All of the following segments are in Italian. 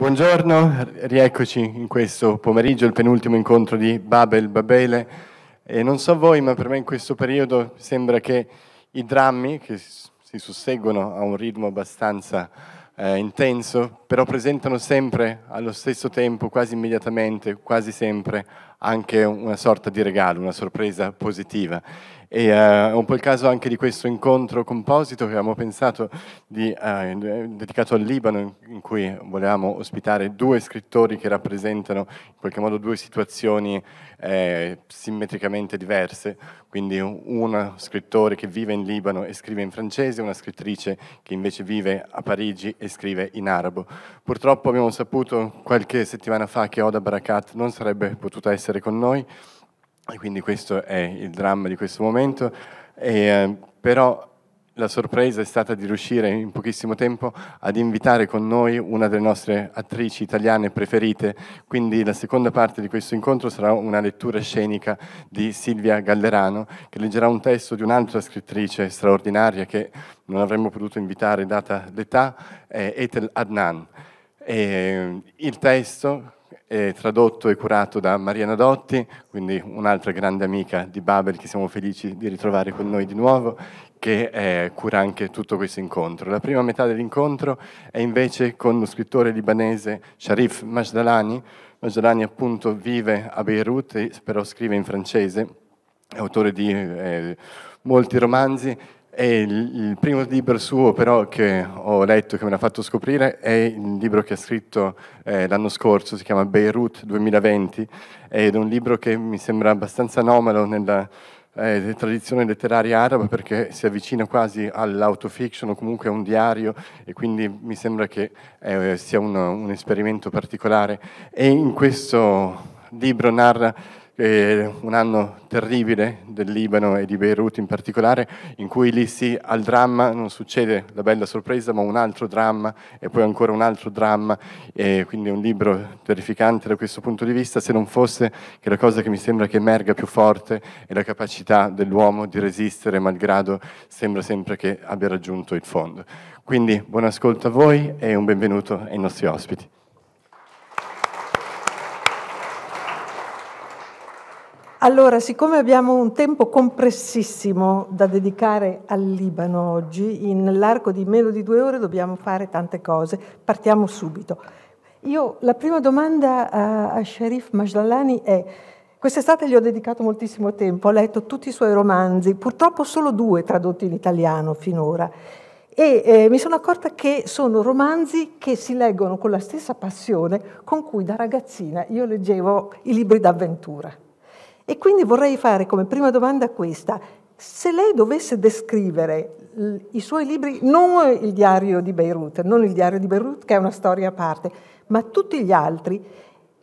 Buongiorno, rieccoci in questo pomeriggio, il penultimo incontro di Babel Babele. E non so voi, ma per me in questo periodo sembra che i drammi, che si susseguono a un ritmo abbastanza eh, intenso, però presentano sempre allo stesso tempo, quasi immediatamente, quasi sempre, anche una sorta di regalo, una sorpresa positiva. E, uh, eh, è un po' il caso anche di questo incontro composito che avevamo pensato di, uh, dedicato al Libano, in cui volevamo ospitare due scrittori che rappresentano in qualche modo due situazioni eh, simmetricamente diverse, quindi un scrittore che vive in Libano e scrive in francese, una scrittrice che invece vive a Parigi e scrive in arabo. Purtroppo abbiamo saputo qualche settimana fa che Oda Barakat non sarebbe potuta essere con noi, e quindi questo è il dramma di questo momento. E, eh, però la sorpresa è stata di riuscire in pochissimo tempo ad invitare con noi una delle nostre attrici italiane preferite, quindi la seconda parte di questo incontro sarà una lettura scenica di Silvia Gallerano, che leggerà un testo di un'altra scrittrice straordinaria che non avremmo potuto invitare data l'età, Ethel Adnan. E eh, il testo, eh, tradotto e curato da Mariana Dotti, quindi un'altra grande amica di Babel che siamo felici di ritrovare con noi di nuovo, che eh, cura anche tutto questo incontro. La prima metà dell'incontro è invece con lo scrittore libanese Sharif Majdalani. Majdalani appunto vive a Beirut, però scrive in francese, è autore di eh, molti romanzi e il, il, primo libro suo però che ho letto, che me l'ha fatto scoprire, è il libro che ha scritto eh, l'anno scorso, si chiama Beirut 2020, ed è un libro che mi sembra abbastanza anomalo nella eh, tradizione letteraria araba perché si avvicina quasi all'autofiction o comunque a un diario e quindi mi sembra che eh, sia un, un esperimento particolare. E in questo libro narra eh, un anno terribile del Libano e di Beirut in particolare, in cui lì sì al dramma non succede la bella sorpresa, ma un altro dramma e poi ancora un altro dramma, e quindi un libro terrificante da questo punto di vista, se non fosse che la cosa che mi sembra che emerga più forte è la capacità dell'uomo di resistere malgrado sembra sempre che abbia raggiunto il fondo. Quindi buon ascolto a voi e un benvenuto ai nostri ospiti. Allora, siccome abbiamo un tempo compressissimo da dedicare al Libano oggi, nell'arco di meno di due ore dobbiamo fare tante cose, partiamo subito. Io la prima domanda a, a Sharif Majdalani è, quest'estate gli ho dedicato moltissimo tempo, ho letto tutti i suoi romanzi, purtroppo solo due tradotti in italiano finora, e eh, mi sono accorta che sono romanzi che si leggono con la stessa passione con cui da ragazzina io leggevo i libri d'avventura. E quindi vorrei fare come prima domanda questa. Se lei dovesse descrivere i suoi libri, non il diario di Beirut, non il diario di Beirut che è una storia a parte, ma tutti gli altri,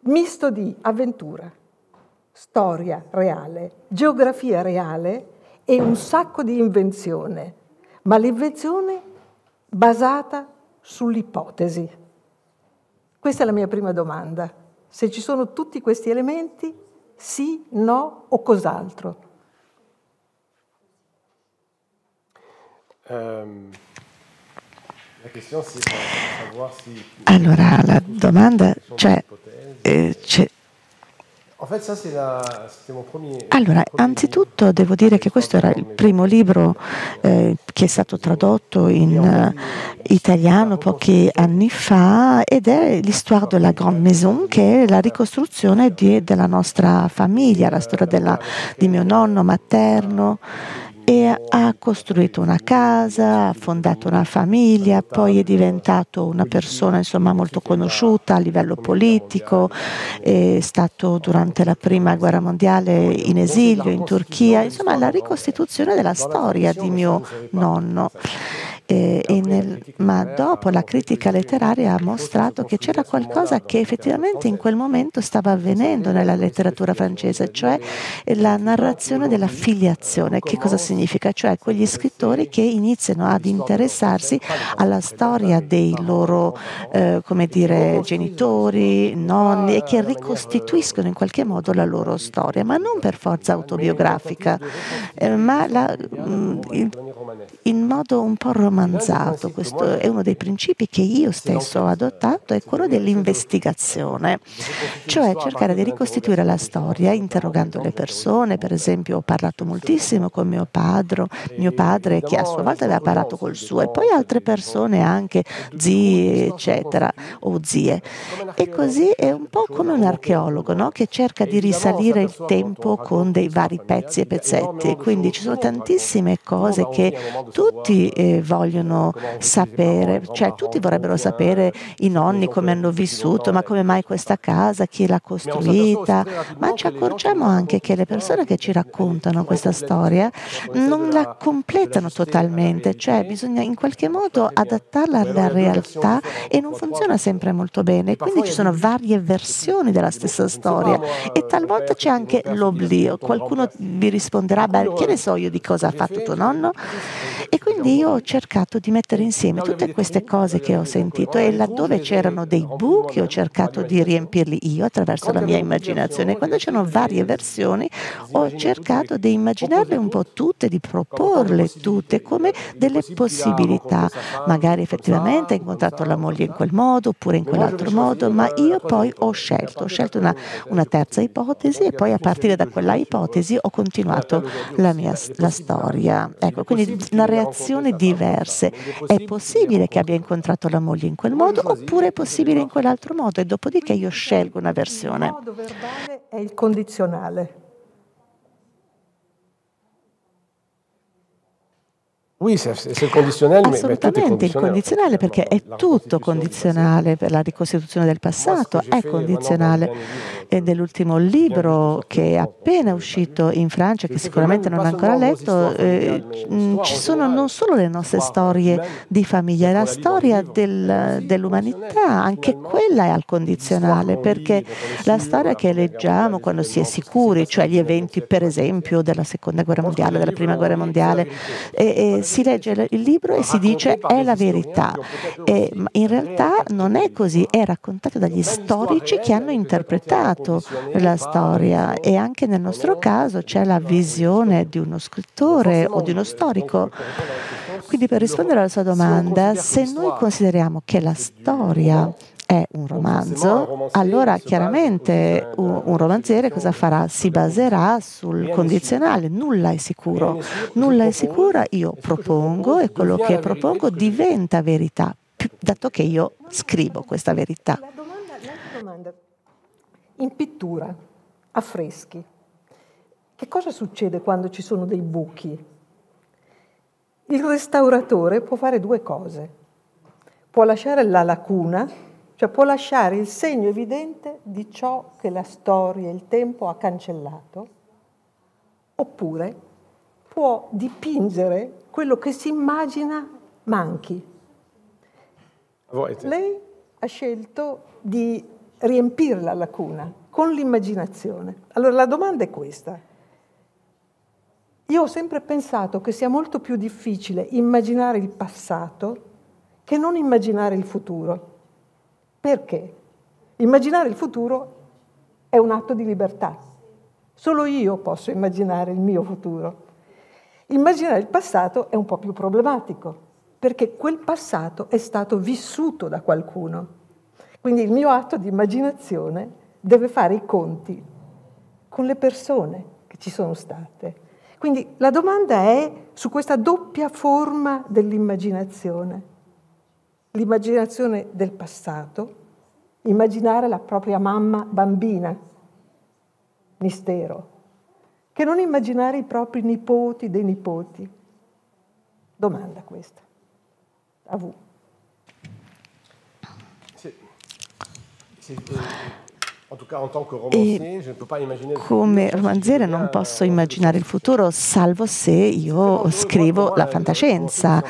misto di avventura, storia reale, geografia reale e un sacco di invenzione, ma l'invenzione basata sull'ipotesi. Questa è la mia prima domanda. Se ci sono tutti questi elementi, sì, no o cos'altro? Ehm, allora, la domanda cioè, eh, c'è allora, anzitutto devo dire che questo era il primo libro eh, che è stato tradotto in eh, italiano pochi anni fa ed è l'histoire de la Grande Maison, che è la ricostruzione di, della nostra famiglia, la storia della, di mio nonno materno e ha costruito una casa, ha fondato una famiglia, poi è diventato una persona insomma, molto conosciuta a livello politico, è stato durante la prima guerra mondiale in esilio in Turchia, insomma la ricostituzione della storia di mio nonno eh, nel, ma dopo la critica letteraria ha mostrato che c'era qualcosa che effettivamente in quel momento stava avvenendo nella letteratura francese, cioè la narrazione della filiazione. Che cosa significa? Cioè quegli scrittori che iniziano ad interessarsi alla storia dei loro eh, dire, genitori, nonni e che ricostituiscono in qualche modo la loro storia, ma non per forza autobiografica, eh, ma la, eh, mm, in modo un po' romantico romanzato. Questo è uno dei principi che io stesso ho adottato, è quello dell'investigazione, cioè cercare di ricostituire la storia interrogando le persone. Per esempio ho parlato moltissimo con mio padre, mio padre che a sua volta aveva parlato col suo e poi altre persone anche, zii eccetera o zie. E così è un po' come un archeologo no? che cerca di risalire il tempo con dei vari pezzi e pezzetti. Quindi ci sono tantissime cose che tutti eh, vogliono vogliono sapere, cioè tutti vorrebbero sapere eh, i nonni come hanno vissuto, ma come mai questa casa, chi l'ha costruita, ma ci accorgiamo anche che le persone che ci eh, raccontano questa storia non la completano totalmente, cioè bisogna in qualche modo adattarla alla realtà e non funziona sempre molto bene, quindi ci sono varie versioni della stessa storia eh, e talvolta c'è anche l'oblio, qualcuno vi risponderà, beh, che ne so io di cosa ha fatto tuo nonno? Quindi io ho cercato di mettere insieme tutte queste cose che ho sentito e laddove c'erano dei buchi ho cercato di riempirli io attraverso la mia immaginazione. Quando c'erano varie versioni ho cercato di immaginarle un po' tutte, di proporle tutte come delle possibilità. Magari effettivamente ho incontrato la moglie in quel modo oppure in quell'altro modo, ma io poi ho scelto, ho scelto una, una terza ipotesi e poi a partire da quella ipotesi ho continuato la mia la storia. Ecco, quindi la reazione situazioni diverse. È possibile che abbia incontrato la moglie in quel modo oppure è possibile in quell'altro modo e dopodiché io scelgo una versione. Il modo verbale è il condizionale. Oui, c'est, c'est conditionnel, Assolutamente mais, il condizionale perché è tutto condizionale la ricostituzione del passato, è condizionale. E nell'ultimo libro che è appena uscito in Francia, che sicuramente non ho ancora letto, eh, ci sono eh, non solo le nostre storie di famiglia, la storia del, eh, dell'umanità, anche quella è al condizionale, perché la storia che leggiamo quando si è sicuri, cioè gli eventi per esempio della seconda guerra mondiale, della prima guerra mondiale, e, e si legge il libro e si dice è la verità. E eh, in realtà non è così, è raccontato dagli storici che hanno interpretato la storia e anche nel nostro caso c'è la visione di uno scrittore o di uno storico. Quindi per rispondere alla sua domanda, se noi consideriamo che la storia è un romanzo, allora chiaramente un romanziere cosa farà? Si baserà sul condizionale, nulla è sicuro. Nulla è sicura, io propongo e quello che propongo diventa verità, dato che io scrivo questa verità. In pittura, a freschi, che cosa succede quando ci sono dei buchi? Il restauratore può fare due cose. Può lasciare la lacuna cioè può lasciare il segno evidente di ciò che la storia e il tempo ha cancellato, oppure può dipingere quello che si immagina manchi. Lei ha scelto di riempire la lacuna con l'immaginazione. Allora la domanda è questa. Io ho sempre pensato che sia molto più difficile immaginare il passato che non immaginare il futuro. Perché? Immaginare il futuro è un atto di libertà. Solo io posso immaginare il mio futuro. Immaginare il passato è un po' più problematico, perché quel passato è stato vissuto da qualcuno. Quindi il mio atto di immaginazione deve fare i conti con le persone che ci sono state. Quindi la domanda è su questa doppia forma dell'immaginazione l'immaginazione del passato, immaginare la propria mamma bambina, mistero, che non immaginare i propri nipoti dei nipoti. Domanda questa. A voi. Sì. Sì. Eh, e come romanziere non posso euh, immaginare il futuro salvo se io scrivo la fantascienza,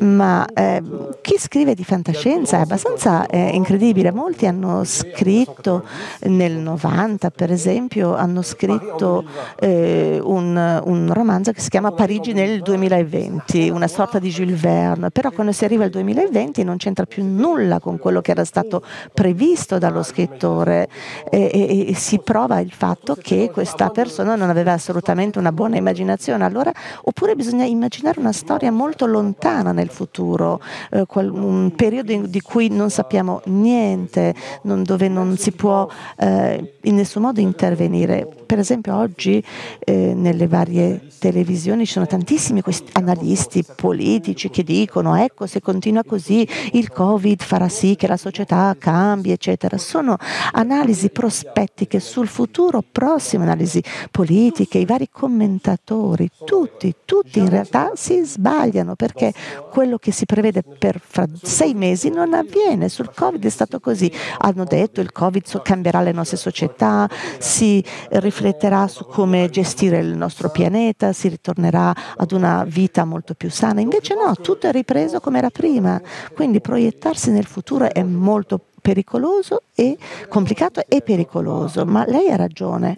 ma eh, chi scrive di fantascienza è abbastanza eh, incredibile. Molti hanno scritto nel 90, per esempio, hanno scritto eh, un, un, romanzo che si chiama Parigi nel 2020, una sorta di Jules Verne, però quando si arriva al 2020 non c'entra più nulla con quello che era stato previsto dallo scrittore e, e, si prova il fatto che questa persona non aveva assolutamente una buona immaginazione. Allora, oppure bisogna immaginare una storia molto lontana nel futuro, eh, un periodo in, di cui non sappiamo niente, non, dove non si può eh, in nessun modo intervenire. Per esempio oggi eh, nelle varie televisioni ci sono tantissimi analisti politici che dicono ecco se continua così il Covid farà sì che la società cambi, eccetera. Sono analisi questi prospetti che sul futuro prossimo, analisi politiche, i vari commentatori, tutti, tutti in realtà si sbagliano perché quello che si prevede per fra sei mesi non avviene. Sul Covid è stato così. Hanno detto il Covid cambierà le nostre società, si rifletterà su come gestire il nostro pianeta, si ritornerà ad una vita molto più sana. Invece no, tutto è ripreso come era prima. Quindi proiettarsi nel futuro è molto più pericoloso e complicato e pericoloso, ma lei ha ragione.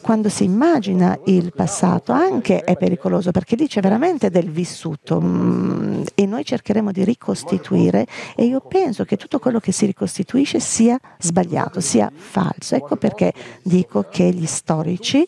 Quando si immagina il passato anche è pericoloso perché lì c'è veramente del vissuto mm, e noi cercheremo di ricostituire e io penso che tutto quello che si ricostituisce sia sbagliato, sia falso. Ecco perché dico che gli storici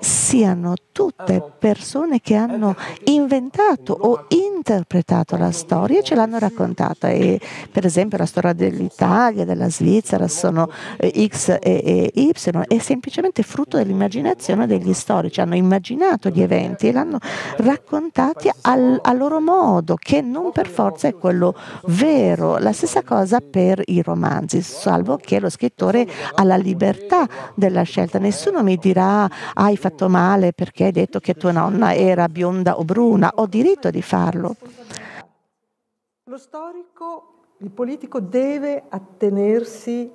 siano tutte persone che hanno inventato o interpretato la storia e ce l'hanno raccontata. E, per esempio la storia dell'Italia, della Svizzera sono eh, X e, e Y, è semplicemente frutto dell'immaginazione degli storici. Hanno immaginato gli eventi e l'hanno raccontati al, a loro modo, che non per forza è quello vero. La stessa cosa per i romanzi, salvo che lo scrittore ha la libertà della scelta. Nessuno mi dirà, ah, trattato male perché hai detto che tua nonna era bionda o bruna, ho diritto di farlo. Lo storico, il politico deve attenersi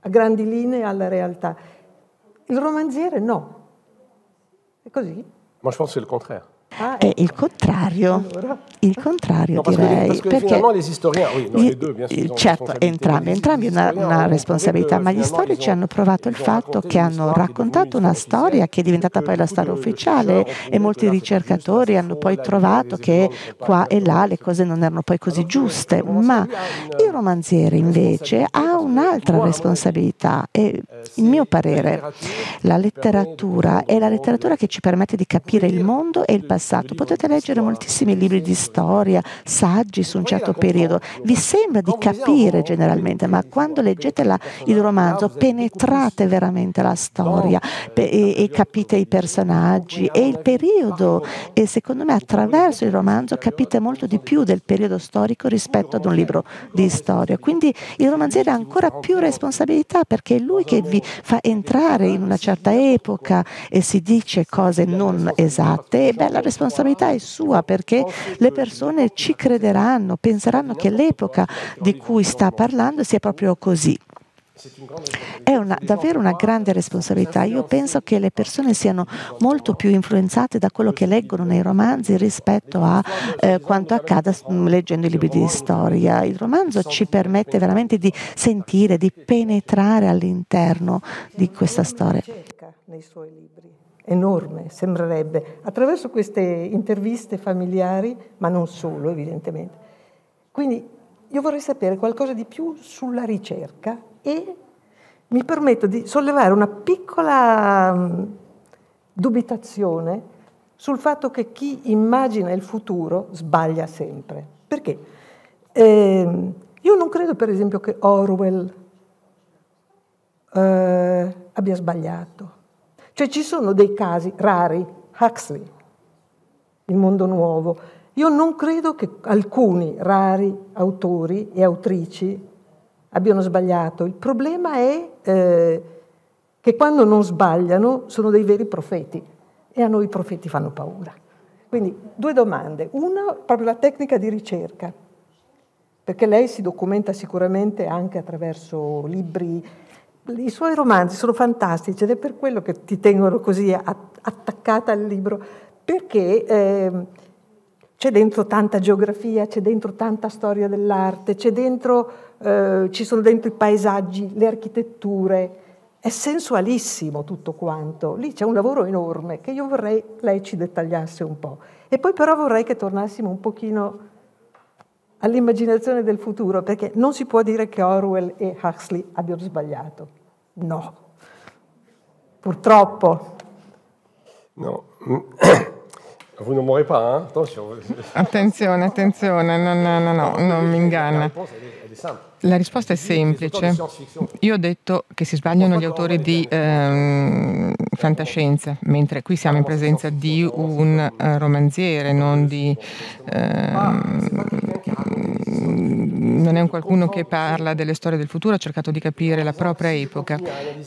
a grandi linee alla realtà. Il romanziere no. È così. Moi je pense c'est le contraire. Ah, È il ecco. contrario, allora. il contrario no, direi. Perché, perché gli storici, oh, noi gli, due abbiamo Certo, entrambi, entrambi una, una responsabilità, ma gli storici hanno provato il diciamo, fatto che hanno raccontato una storia che è diventata poi la storia ufficiale e molti ricercatori hanno poi trovato che qua e là le cose non erano poi così giuste, ma il romanziere invece ha un'altra responsabilità e eh, il mio parere, la letteratura è la letteratura che ci permette di capire il mondo e il passato passato. Potete leggere moltissimi libri di storia, saggi su un certo periodo. Vi sembra di capire generalmente, ma quando leggete la, il romanzo penetrate veramente la storia e, e capite i personaggi e il periodo. E secondo me attraverso il romanzo capite molto di più del periodo storico rispetto ad un libro di storia. Quindi il romanziere ha ancora più responsabilità perché è lui che vi fa entrare in una certa epoca e si dice cose non esatte. E beh, la responsabilità è sua perché le persone ci crederanno, penseranno che l'epoca di cui sta parlando sia proprio così. È una, davvero una grande responsabilità. Io penso che le persone siano molto più influenzate da quello che leggono nei romanzi rispetto a eh, quanto accada mm, leggendo i libri di storia. Il romanzo ci permette veramente di sentire, di penetrare all'interno di questa storia. nei suoi libri enorme, sembrerebbe, attraverso queste interviste familiari, ma non solo evidentemente. Quindi io vorrei sapere qualcosa di più sulla ricerca e mi permetto di sollevare una piccola mm, dubitazione sul fatto che chi immagina il futuro sbaglia sempre. Perché? Eh, io non credo per esempio che Orwell eh, abbia sbagliato cioè ci sono dei casi rari, Huxley, il mondo nuovo. Io non credo che alcuni rari autori e autrici abbiano sbagliato. Il problema è eh, che quando non sbagliano sono dei veri profeti e a noi i profeti fanno paura. Quindi due domande. Una, proprio la tecnica di ricerca, perché lei si documenta sicuramente anche attraverso libri i suoi romanzi sono fantastici ed è per quello che ti tengono così attaccata al libro, perché eh, c'è dentro tanta geografia, c'è dentro tanta storia dell'arte, eh, ci sono dentro i paesaggi, le architetture, è sensualissimo tutto quanto. Lì c'è un lavoro enorme che io vorrei lei ci dettagliasse un po'. E poi però vorrei che tornassimo un pochino all'immaginazione del futuro, perché non si può dire che Orwell e Huxley abbiano sbagliato. No. Purtroppo. No. Vous ne m'aurez pas, hein Attention. Attenzione, attenzione, no, no, no, no, non mi inganna. La risposta è semplice. Io ho detto che si sbagliano gli autori di eh, fantascienza, mentre qui siamo in presenza di un romanziere, non di eh, non è un qualcuno che parla delle storie del futuro, ha cercato di capire la propria epoca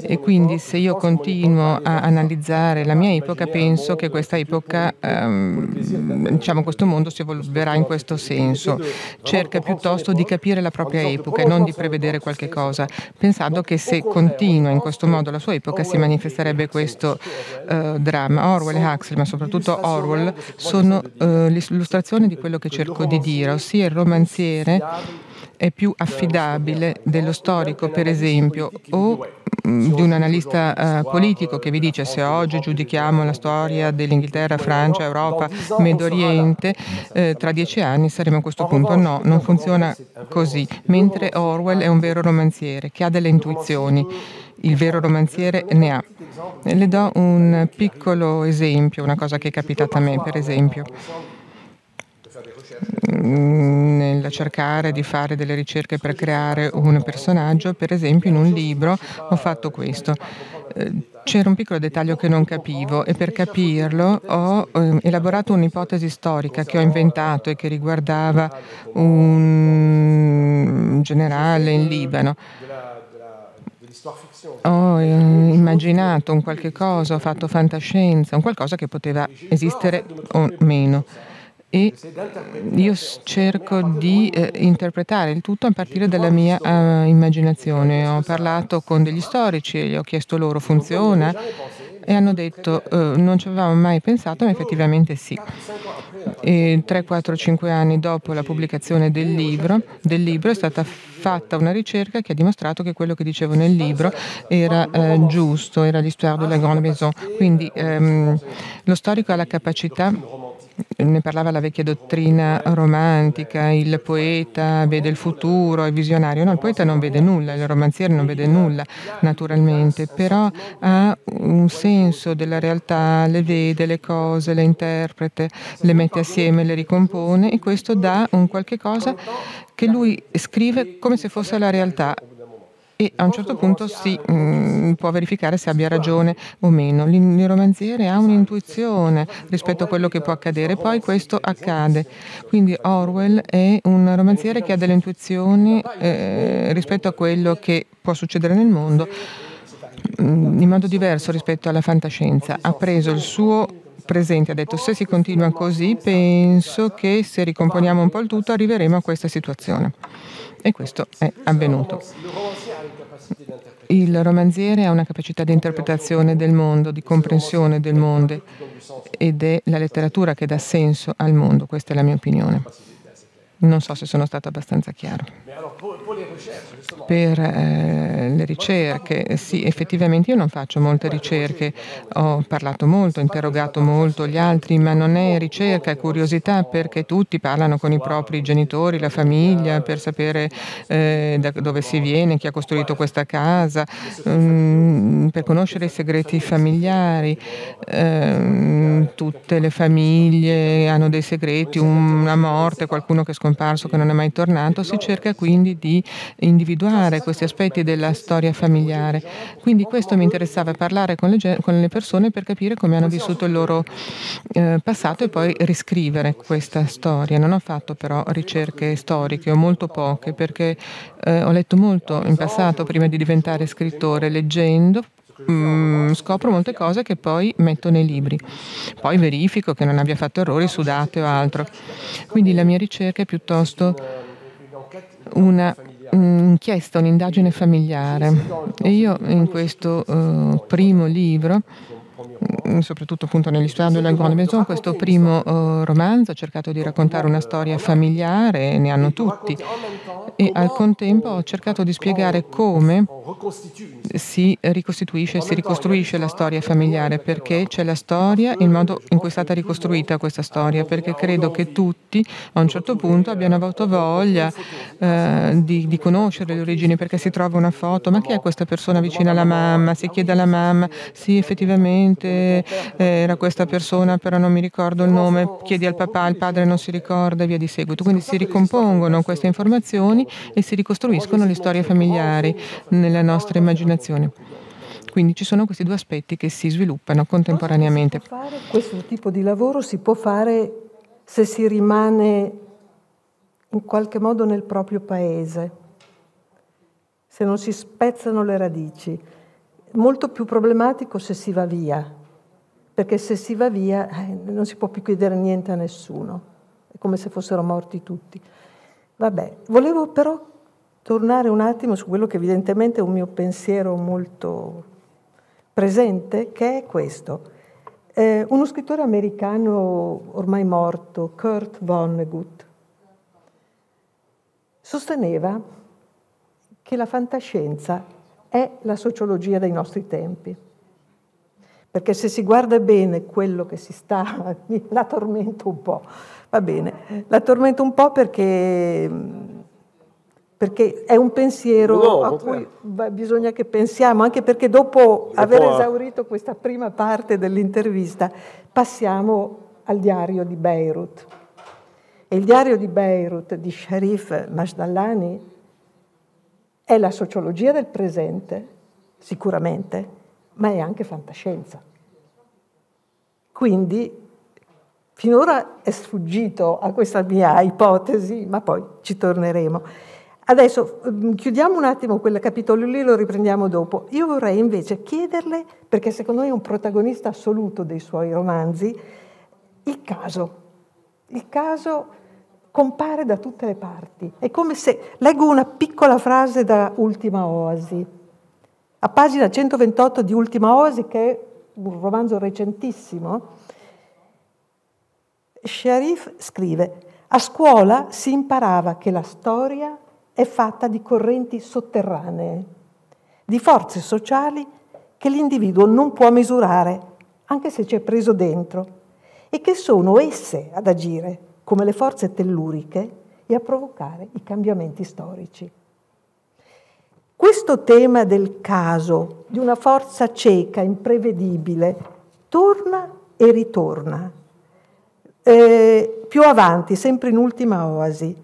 e quindi se io continuo a analizzare la mia epoca penso che questa epoca, ehm, diciamo questo mondo si evolverà in questo senso. Cerca piuttosto di capire la propria epoca e non di prevedere qualche cosa, pensando che se continua in questo modo la sua epoca si manifesterebbe questo eh, dramma. Orwell e Huxley, ma soprattutto Orwell, sono eh, l'illustrazione di quello che cerco di dire, ossia il romanziere è più affidabile dello storico, per esempio, o mm, di un analista eh, politico che vi dice se oggi giudichiamo la storia dell'Inghilterra, Francia, Europa, Medio Oriente, eh, tra dieci anni saremo a questo punto. No, non funziona così. Mentre Orwell è un vero romanziere che ha delle intuizioni. Il vero romanziere ne ha. Le do un piccolo esempio, una cosa che è capitata a me, per esempio. Mm, nel cercare di fare delle ricerche per creare un personaggio, per esempio in un libro ho fatto questo. Eh, c'era un piccolo dettaglio che non capivo e per capirlo ho eh, elaborato un'ipotesi storica che ho inventato e che riguardava un generale in Libano. Ho eh, immaginato un qualche cosa, ho fatto fantascienza, un qualcosa che poteva esistere o meno e io cerco di eh, interpretare il tutto a partire dalla mia eh, immaginazione. Ho parlato con degli storici e gli ho chiesto loro funziona e hanno detto eh, non ci avevamo mai pensato, ma effettivamente sì. E 3, 4, 5 anni dopo la pubblicazione del libro, del libro è stata fatta una ricerca che ha dimostrato che quello che dicevo nel libro era eh, giusto, era l'histoire de la Grande Maison. Quindi ehm, lo storico ha la capacità ne parlava la vecchia dottrina romantica, il poeta vede il futuro, è visionario. No, il poeta non vede nulla, il romanziere non vede nulla, naturalmente, però ha un senso della realtà, le vede le cose, le interprete, le mette assieme, le ricompone e questo dà un qualche cosa che lui scrive come se fosse la realtà e a un certo punto si mh, mm, può verificare se abbia ragione o meno. Il romanziere ha un'intuizione rispetto a quello che può accadere, poi questo accade. Quindi Orwell è un romanziere che ha delle intuizioni eh, rispetto a quello che può succedere nel mondo mm, in modo diverso rispetto alla fantascienza. Ha preso il suo presente, ha detto se si continua così penso che se ricomponiamo un po' il tutto arriveremo a questa situazione. E questo è avvenuto. Il romanziere ha una capacità di interpretazione del mondo, di comprensione del mondo ed è la letteratura che dà senso al mondo, questa è la mia opinione. Non so se sono stato abbastanza chiaro. Per eh, le ricerche, sì, effettivamente io non faccio molte ricerche, ho parlato molto, interrogato molto gli altri, ma non è ricerca, è curiosità perché tutti parlano con i propri genitori, la famiglia, per sapere eh, da dove si viene, chi ha costruito questa casa, um, per conoscere i segreti familiari. Um, tutte le famiglie hanno dei segreti, una morte, qualcuno che sconfigge scomparso, che non è mai tornato, si cerca quindi di individuare questi aspetti della storia familiare. Quindi questo mi interessava, parlare con le, con le persone per capire come hanno vissuto il loro eh, passato e poi riscrivere questa storia. Non ho fatto però ricerche storiche, o molto poche, perché eh, ho letto molto in passato prima di diventare scrittore, leggendo Mm, scopro molte cose che poi metto nei libri. Poi verifico che non abbia fatto errori su date o altro. Quindi la mia ricerca è piuttosto una un'inchiesta, un'indagine familiare. E io in questo uh, primo libro soprattutto appunto negli della Grande Maison, questo primo uh, romanzo ha cercato di raccontare una storia familiare, ne hanno tutti, e al contempo ho cercato di spiegare come si ricostituisce e si ricostruisce la storia familiare, perché c'è la storia il modo in cui è stata ricostruita questa storia, perché credo che tutti a un certo punto abbiano avuto voglia uh, di, di conoscere le origini, perché si trova una foto, ma chi è questa persona vicina alla mamma? Si chiede alla mamma, sì effettivamente che eh, era questa persona, però non mi ricordo il nome, chiedi al papà, il padre non si ricorda e via di seguito. Quindi si ricompongono queste informazioni e si ricostruiscono le storie familiari nella nostra immaginazione. Quindi ci sono questi due aspetti che si sviluppano contemporaneamente. Questo tipo di lavoro si può fare se si rimane in qualche modo nel proprio paese, se non si spezzano le radici. Molto più problematico se si va via, perché se si va via eh, non si può più chiedere niente a nessuno, è come se fossero morti tutti. Vabbè, volevo però tornare un attimo su quello che evidentemente è un mio pensiero molto presente, che è questo. Eh, uno scrittore americano ormai morto, Kurt Vonnegut, sosteneva che la fantascienza è la sociologia dei nostri tempi perché se si guarda bene quello che si sta, la tormento un po', va bene, la tormento un po' perché, mm, perché è un pensiero no, a cui beh, bisogna che pensiamo, anche perché dopo aver esaurito questa prima parte dell'intervista passiamo al diario di Beirut. E il diario di Beirut di Sharif Mashdallani è la sociologia del presente, sicuramente, ma è anche fantascienza. Quindi finora è sfuggito a questa mia ipotesi, ma poi ci torneremo. Adesso mm, chiudiamo un attimo quel capitolo lì, lo riprendiamo dopo. Io vorrei invece chiederle, perché secondo me è un protagonista assoluto dei suoi romanzi, il caso. Il caso compare da tutte le parti. È come se leggo una piccola frase da Ultima Oasi, a pagina 128 di Ultima Osi, che è un romanzo recentissimo, Sharif scrive, a scuola si imparava che la storia è fatta di correnti sotterranee, di forze sociali che l'individuo non può misurare, anche se ci è preso dentro, e che sono esse ad agire, come le forze telluriche, e a provocare i cambiamenti storici. Questo tema del caso, di una forza cieca, imprevedibile, torna e ritorna. Eh, più avanti, sempre in ultima oasi,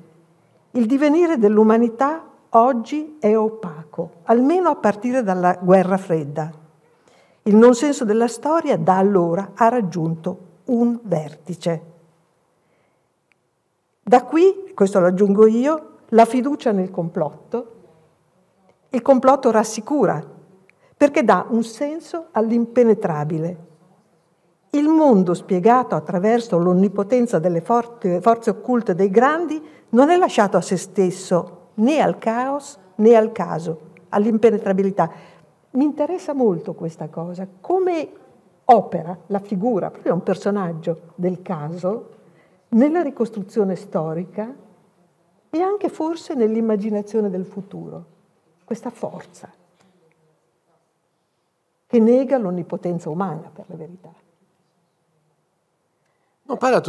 il divenire dell'umanità oggi è opaco, almeno a partire dalla guerra fredda. Il non senso della storia da allora ha raggiunto un vertice. Da qui, questo lo aggiungo io, la fiducia nel complotto, il complotto rassicura, perché dà un senso all'impenetrabile. Il mondo spiegato attraverso l'onnipotenza delle forze, forze occulte dei grandi non è lasciato a se stesso, né al caos né al caso, all'impenetrabilità. Mi interessa molto questa cosa, come opera la figura, proprio un personaggio del caso, nella ricostruzione storica e anche forse nell'immaginazione del futuro questa forza che nega l'onnipotenza umana per la verità. Non parla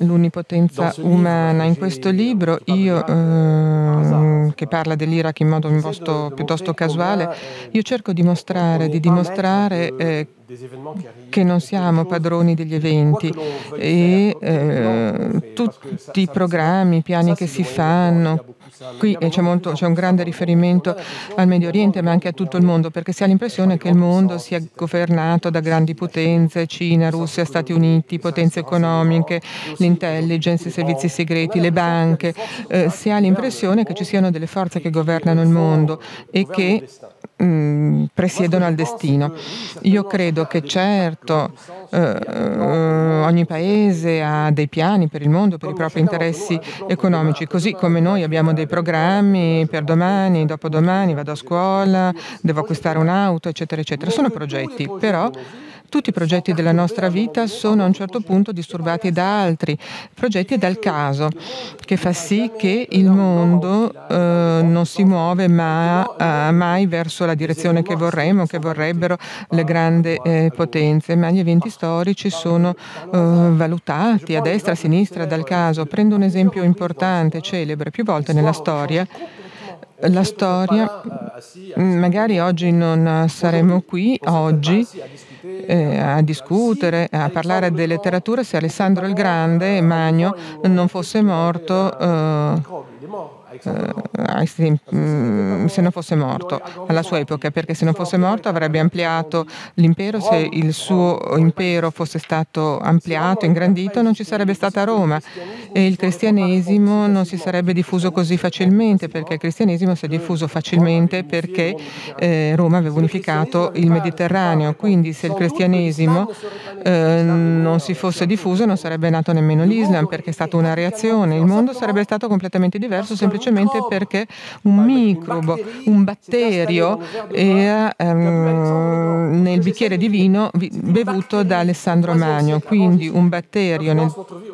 l'onnipotenza umana. In questo libro io, eh, che parla dell'Iraq in modo piuttosto, piuttosto casuale, eh, io cerco di mostrare, di dimostrare eh, che non siamo padroni degli eventi e eh, tutti i programmi, i piani che si fanno. Qui eh, c'è, molto, c'è un grande riferimento al Medio Oriente ma anche a tutto il mondo perché si ha l'impressione che il mondo sia governato da grandi potenze, Cina, Russia, Stati Uniti, potenze economiche, l'intelligence, i servizi segreti, le banche. Eh, si ha l'impressione che ci siano delle forze che governano il mondo e che mh, mm, presiedono al destino. Io credo che certo eh, eh, ogni paese ha dei piani per il mondo, per i propri interessi economici, così come noi abbiamo dei programmi per domani, dopodomani, vado a scuola, devo acquistare un'auto, eccetera, eccetera. Sono progetti, però tutti i progetti della nostra vita sono a un certo punto disturbati da altri, progetti dal caso, che fa sì che il mondo eh, non si muove ma, eh, mai verso la direzione che vorremmo, che vorrebbero le grandi eh, potenze, ma gli eventi storici sono eh, valutati a destra, a sinistra dal caso. Prendo un esempio importante, celebre, più volte nella storia la storia, magari oggi non saremo qui, oggi eh, a discutere, a parlare di letteratura se Alessandro il Grande, Magno, non fosse morto. Eh, se non fosse morto, alla sua epoca, perché se non fosse morto avrebbe ampliato l'impero, se il suo impero fosse stato ampliato, ingrandito, non ci sarebbe stata Roma e il cristianesimo non si sarebbe diffuso così facilmente, perché il cristianesimo si è diffuso facilmente perché eh, Roma aveva unificato il Mediterraneo, quindi se il cristianesimo eh, non si fosse diffuso non sarebbe nato nemmeno l'Islam, perché è stata una reazione, il mondo sarebbe stato completamente diverso semplicemente semplicemente perché un microbo, un batterio era ehm, cioè, nel bicchiere di vino bevuto da Alessandro Magno, quindi un batterio nel,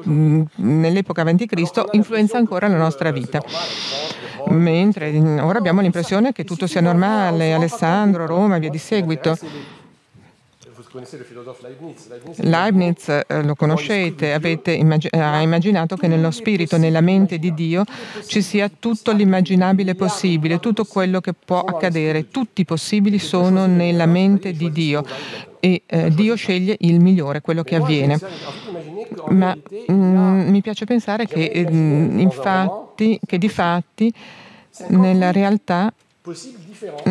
mm, nell'epoca anticristo influenza ancora la eh, nostra vita mentre mm, ora abbiamo l'impressione che tutto sia normale, Alessandro, Roma via di seguito. Eh, Leibniz eh, lo conoscete, immag- eh, ha immaginato che nello spirito, nella mente di Dio ci sia tutto l'immaginabile possibile, tutto quello che può accadere, tutti i possibili sono nella mente di Dio e eh, Dio sceglie il migliore, quello che avviene. Ma mh, mm, mi piace pensare che, mh, eh, infatti, che di fatti nella realtà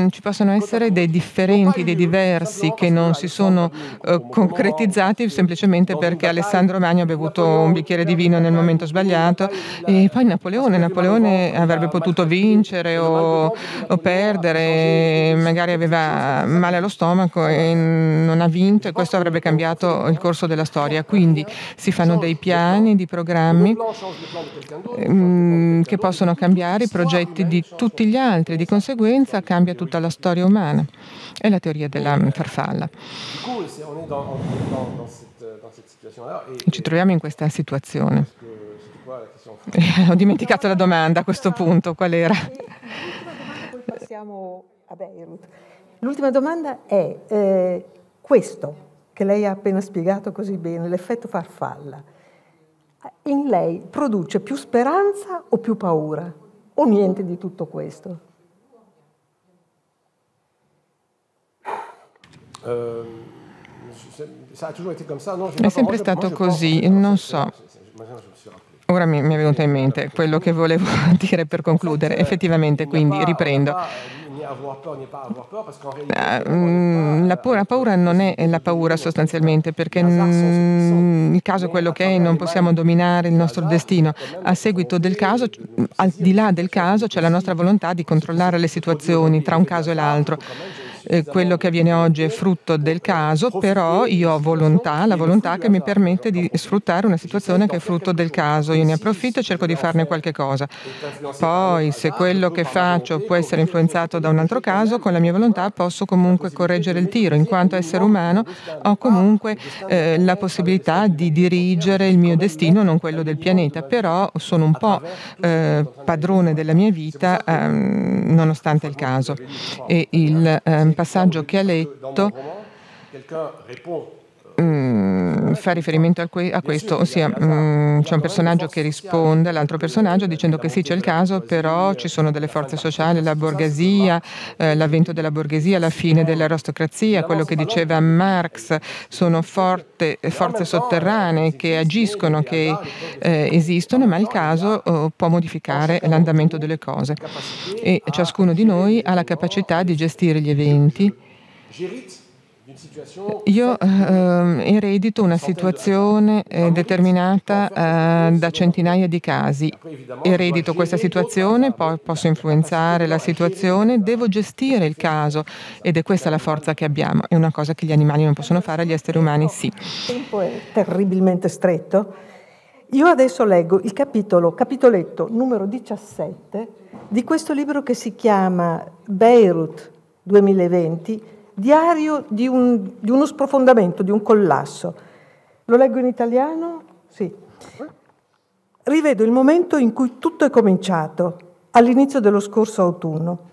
ci possono essere dei differenti, dei diversi che non si sono eh, concretizzati semplicemente perché Alessandro Magno ha bevuto un bicchiere di vino nel momento sbagliato e poi Napoleone, Napoleone avrebbe potuto vincere o, o perdere, magari aveva male allo stomaco e non ha vinto e questo avrebbe cambiato il corso della storia. Quindi si fanno dei piani, di programmi mh, che possono cambiare i progetti di tutti gli altri, di conseguenza cambiano cambia tutta la storia umana. È la teoria della mm, farfalla. Ci troviamo in questa situazione. Ho dimenticato la domanda a questo punto, qual era? Passiamo a Beirut. L'ultima domanda è eh, questo che lei ha appena spiegato così bene, l'effetto farfalla. In lei produce più speranza o più paura? O niente di tutto questo? Ehm, è sempre stato così, non so. Ora mi, mi è venuto in mente quello che volevo dire per concludere, effettivamente, quindi riprendo. La paura eh, non è la paura sostanzialmente, perché esatto, mm, il caso è quello che è, non possiamo dominare il nostro esatto, destino. A seguito del caso, cioè, al di là del caso, c'è la nostra volontà di controllare le situazioni tra un caso e l'altro. Eh, quello che avviene oggi è frutto del caso, però io ho volontà, la volontà che mi permette di sfruttare una situazione che è frutto del caso. Io ne approfitto e cerco di farne qualche cosa. Poi, se quello che faccio può essere influenzato da un altro caso, con la mia volontà posso comunque correggere il tiro. In quanto essere umano ho comunque eh, la possibilità di dirigere il mio destino, non quello del pianeta, però sono un po' eh, padrone della mia vita, ehm, nonostante il caso. E il, ehm, un passaggio che ha letto Mm, fa riferimento a, que- a questo, ossia mm, c'è un personaggio che risponde all'altro personaggio dicendo che sì c'è il caso, però ci sono delle forze sociali, la borghesia, eh, l'avvento della borghesia, la fine dell'aristocrazia, quello che diceva Marx, sono forte, forze sotterranee che agiscono, che eh, esistono, ma il caso oh, può modificare l'andamento delle cose e ciascuno di noi ha la capacità di gestire gli eventi io ehm, eredito una situazione eh, determinata eh, da centinaia di casi. Eredito questa situazione, poi posso influenzare la situazione, devo gestire il caso ed è questa la forza che abbiamo. È una cosa che gli animali non possono fare, gli esseri umani sì. Il tempo è terribilmente stretto. Io adesso leggo il capitolo, capitoletto numero 17 di questo libro che si chiama Beirut 2020 diario di, un, di uno sprofondamento, di un collasso. Lo leggo in italiano? Sì. Rivedo il momento in cui tutto è cominciato, all'inizio dello scorso autunno.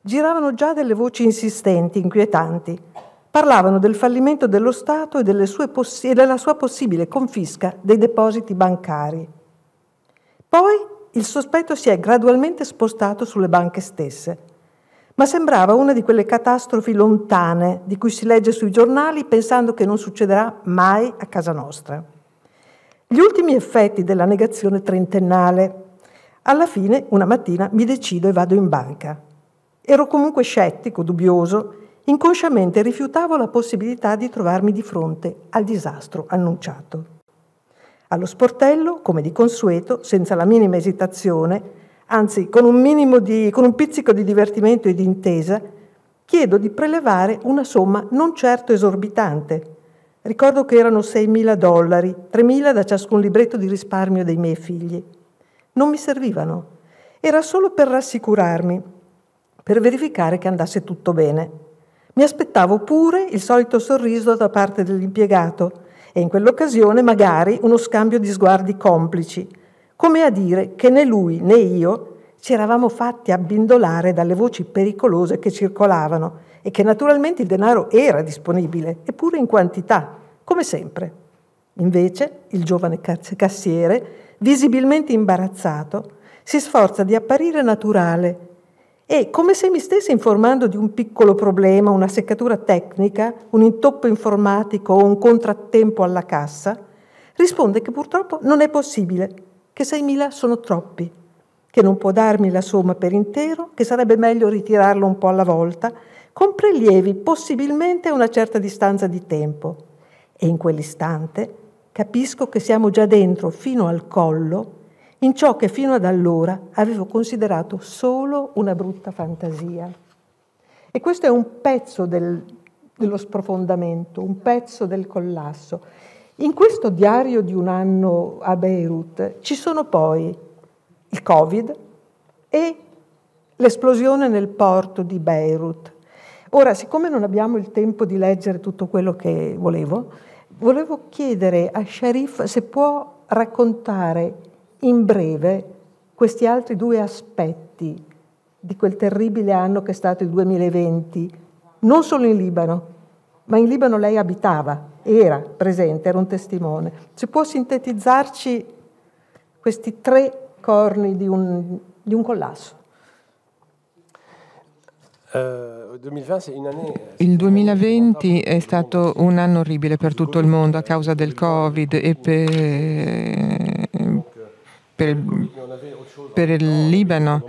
Giravano già delle voci insistenti, inquietanti. Parlavano del fallimento dello Stato e, e della sua possibile confisca dei depositi bancari. Poi il sospetto si è gradualmente spostato sulle banche stesse ma sembrava una di quelle catastrofi lontane di cui si legge sui giornali pensando che non succederà mai a casa nostra. Gli ultimi effetti della negazione trentennale. Alla fine, una mattina, mi decido e vado in banca. Ero comunque scettico, dubbioso, inconsciamente rifiutavo la possibilità di trovarmi di fronte al disastro annunciato. Allo sportello, come di consueto, senza la minima esitazione, Anzi, con un, di, con un pizzico di divertimento e di intesa, chiedo di prelevare una somma non certo esorbitante. Ricordo che erano 6.000 dollari, 3.000 da ciascun libretto di risparmio dei miei figli. Non mi servivano. Era solo per rassicurarmi, per verificare che andasse tutto bene. Mi aspettavo pure il solito sorriso da parte dell'impiegato e in quell'occasione magari uno scambio di sguardi complici – come a dire che né lui né io ci eravamo fatti abbindolare dalle voci pericolose che circolavano e che naturalmente il denaro era disponibile, eppure in quantità, come sempre. Invece il giovane cassiere, visibilmente imbarazzato, si sforza di apparire naturale e, come se mi stesse informando di un piccolo problema, una seccatura tecnica, un intoppo informatico o un contrattempo alla cassa, risponde che purtroppo non è possibile che 6.000 sono troppi, che non può darmi la somma per intero, che sarebbe meglio ritirarlo un po' alla volta, con prelievi possibilmente a una certa distanza di tempo. E in quell'istante capisco che siamo già dentro fino al collo in ciò che fino ad allora avevo considerato solo una brutta fantasia. E questo è un pezzo del, dello sprofondamento, un pezzo del collasso. In questo diario di un anno a Beirut ci sono poi il Covid e l'esplosione nel porto di Beirut. Ora, siccome non abbiamo il tempo di leggere tutto quello che volevo, volevo chiedere a Sharif se può raccontare in breve questi altri due aspetti di quel terribile anno che è stato il 2020, non solo in Libano, ma in Libano lei abitava era presente, era un testimone. Si può sintetizzarci questi tre corni di un, di un collasso? Eh, eh, il 2020 è stato un anno orribile per tutto il mondo a causa del Covid e per, per, per il Libano.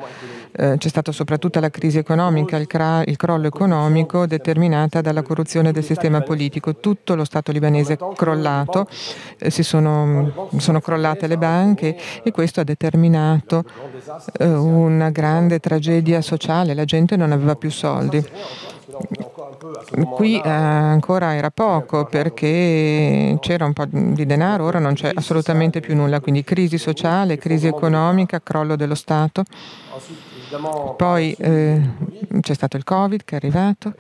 Eh, c'è stata soprattutto la crisi economica, il, cra- il crollo economico determinata dalla corruzione del sistema politico. Tutto lo Stato libanese è crollato, eh, sono, mm, sono, crollate le banche e questo ha determinato eh, una grande tragedia sociale, la gente non aveva più soldi. Qui eh, ancora era poco perché c'era un po' di denaro, ora non c'è assolutamente più nulla, quindi crisi sociale, crisi economica, crollo dello Stato. Poi eh, c'è stato il Covid che è arrivato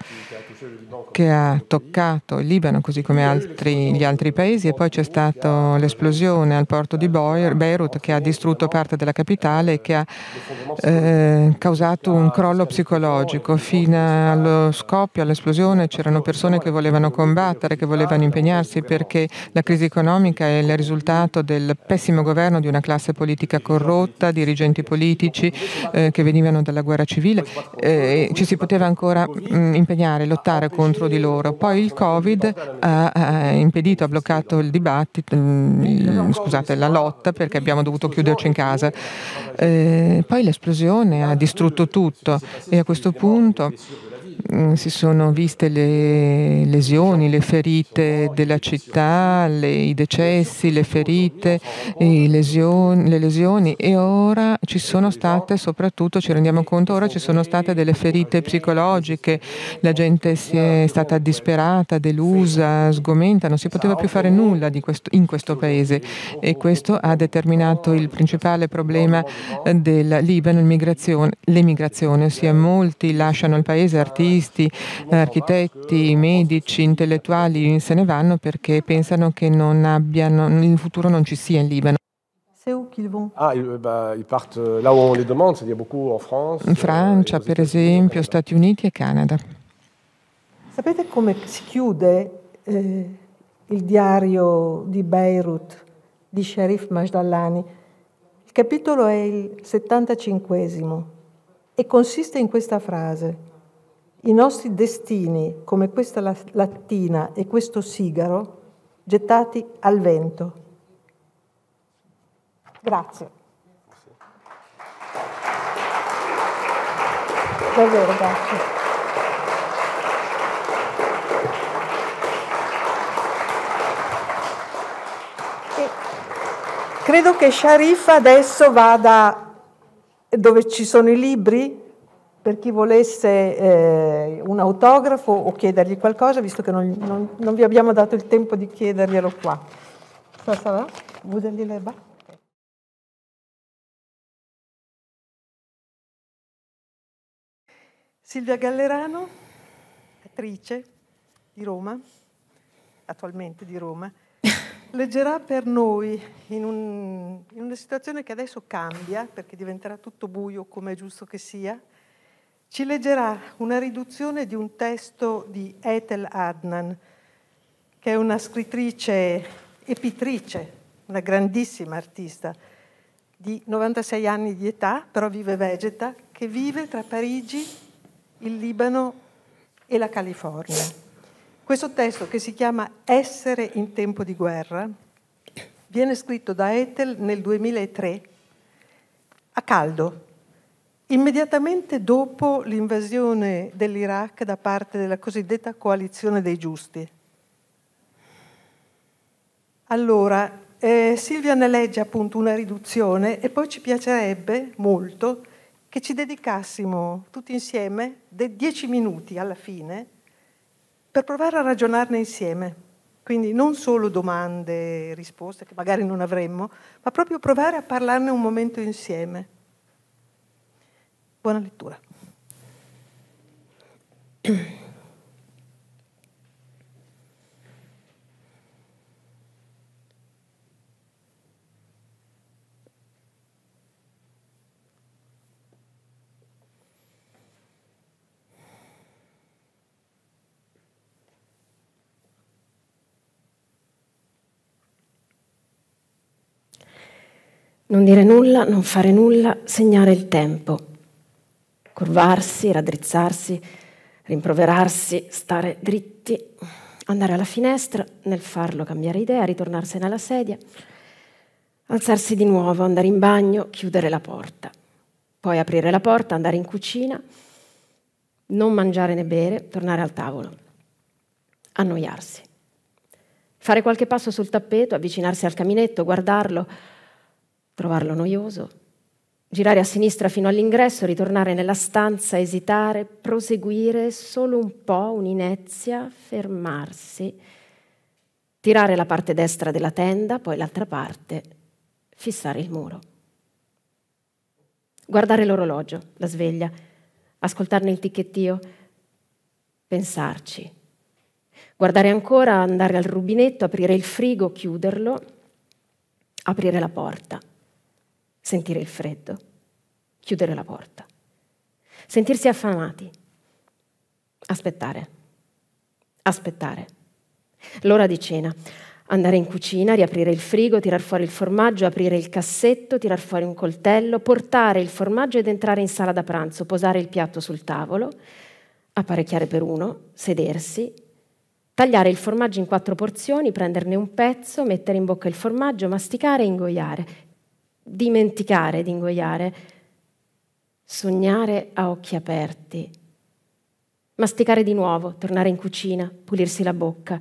che ha toccato il Libano così come altri, gli altri paesi e poi c'è stata l'esplosione al porto di Beirut che ha distrutto parte della capitale e che ha eh, causato un crollo psicologico. Fino allo scoppio, all'esplosione c'erano persone che volevano combattere, che volevano impegnarsi perché la crisi economica è il risultato del pessimo governo di una classe politica corrotta, dirigenti politici eh, che venivano dalla guerra civile. Eh, ci si poteva ancora mh, impegnare, lottare lottare contro di loro. Poi il Covid ha, eh, eh, impedito, ha bloccato il dibattito, mm, scusate, la lotta perché abbiamo dovuto chiuderci in casa. Eh, poi l'esplosione ha distrutto tutto e a questo punto Mm, si sono viste le lesioni, le ferite della città, le, i decessi, le ferite, lesion, le lesioni e ora ci sono state, soprattutto ci rendiamo conto, ora ci sono state delle ferite psicologiche, la gente si è stata disperata, delusa, sgomenta, non si poteva più fare nulla questo, in questo paese e questo ha determinato il principale problema eh, del Libano, l'emigrazione, ossia molti lasciano il paese, artisti, artisti, architetti, medici, intellettuali se ne vanno perché pensano che non abbiano, il futuro non ci sia in Libano. Ah, bah, ils partent euh, là où on les demande, c'est-à-dire beaucoup en France. Francia, euh, per esempio, Stati Uniti e Canada. Sapete come si chiude eh, il diario di Beirut di Sharif Majdallani? Il capitolo è il 75 e consiste in questa frase. I nostri destini, come questa lattina e questo sigaro, gettati al vento. Grazie. Davvero, grazie. Credo che Sharif adesso vada dove ci sono i libri, per chi volesse eh, un autografo o chiedergli qualcosa, visto che non, non, non, vi abbiamo dato il tempo di chiederglielo qua. Silvia Gallerano, attrice di Roma, attualmente di Roma, leggerà per noi in, un, in una situazione che adesso cambia, perché diventerà tutto buio come è giusto che sia, ci leggerà una riduzione di un testo di Ethel Adnan, che è una scrittrice epitrice, una grandissima artista di 96 anni di età, però vive vegeta, che vive tra Parigi, il Libano e la California. Questo testo, che si chiama Essere in tempo di guerra, viene scritto da Ethel nel 2003 a caldo, Immediatamente dopo l'invasione dell'Iraq da parte della cosiddetta coalizione dei giusti. Allora, eh, Silvia ne legge appunto una riduzione e poi ci piacerebbe molto che ci dedicassimo tutti insieme dei dieci minuti alla fine per provare a ragionarne insieme. Quindi non solo domande e risposte che magari non avremmo, ma proprio provare a parlarne un momento insieme. Buona lettura. Non dire nulla, non fare nulla, segnare il tempo curvarsi, raddrizzarsi, rimproverarsi, stare dritti, andare alla finestra, nel farlo cambiare idea, ritornarsene alla sedia, alzarsi di nuovo, andare in bagno, chiudere la porta, poi aprire la porta, andare in cucina, non mangiare né bere, tornare al tavolo, annoiarsi, fare qualche passo sul tappeto, avvicinarsi al caminetto, guardarlo, trovarlo noioso girare a sinistra fino all'ingresso, ritornare nella stanza, esitare, proseguire solo un po', un'inezia, fermarsi, tirare la parte destra della tenda, poi l'altra parte, fissare il muro. Guardare l'orologio, la sveglia, ascoltarne il ticchettio, pensarci. Guardare ancora, andare al rubinetto, aprire il frigo, chiuderlo, aprire la porta sentire il freddo, chiudere la porta, sentirsi affamati, aspettare, aspettare. L'ora di cena, andare in cucina, riaprire il frigo, tirar fuori il formaggio, aprire il cassetto, tirar fuori un coltello, portare il formaggio ed entrare in sala da pranzo, posare il piatto sul tavolo, apparecchiare per uno, sedersi, tagliare il formaggio in quattro porzioni, prenderne un pezzo, mettere in bocca il formaggio, masticare e ingoiare, dimenticare di ingoiare, sognare a occhi aperti, masticare di nuovo, tornare in cucina, pulirsi la bocca,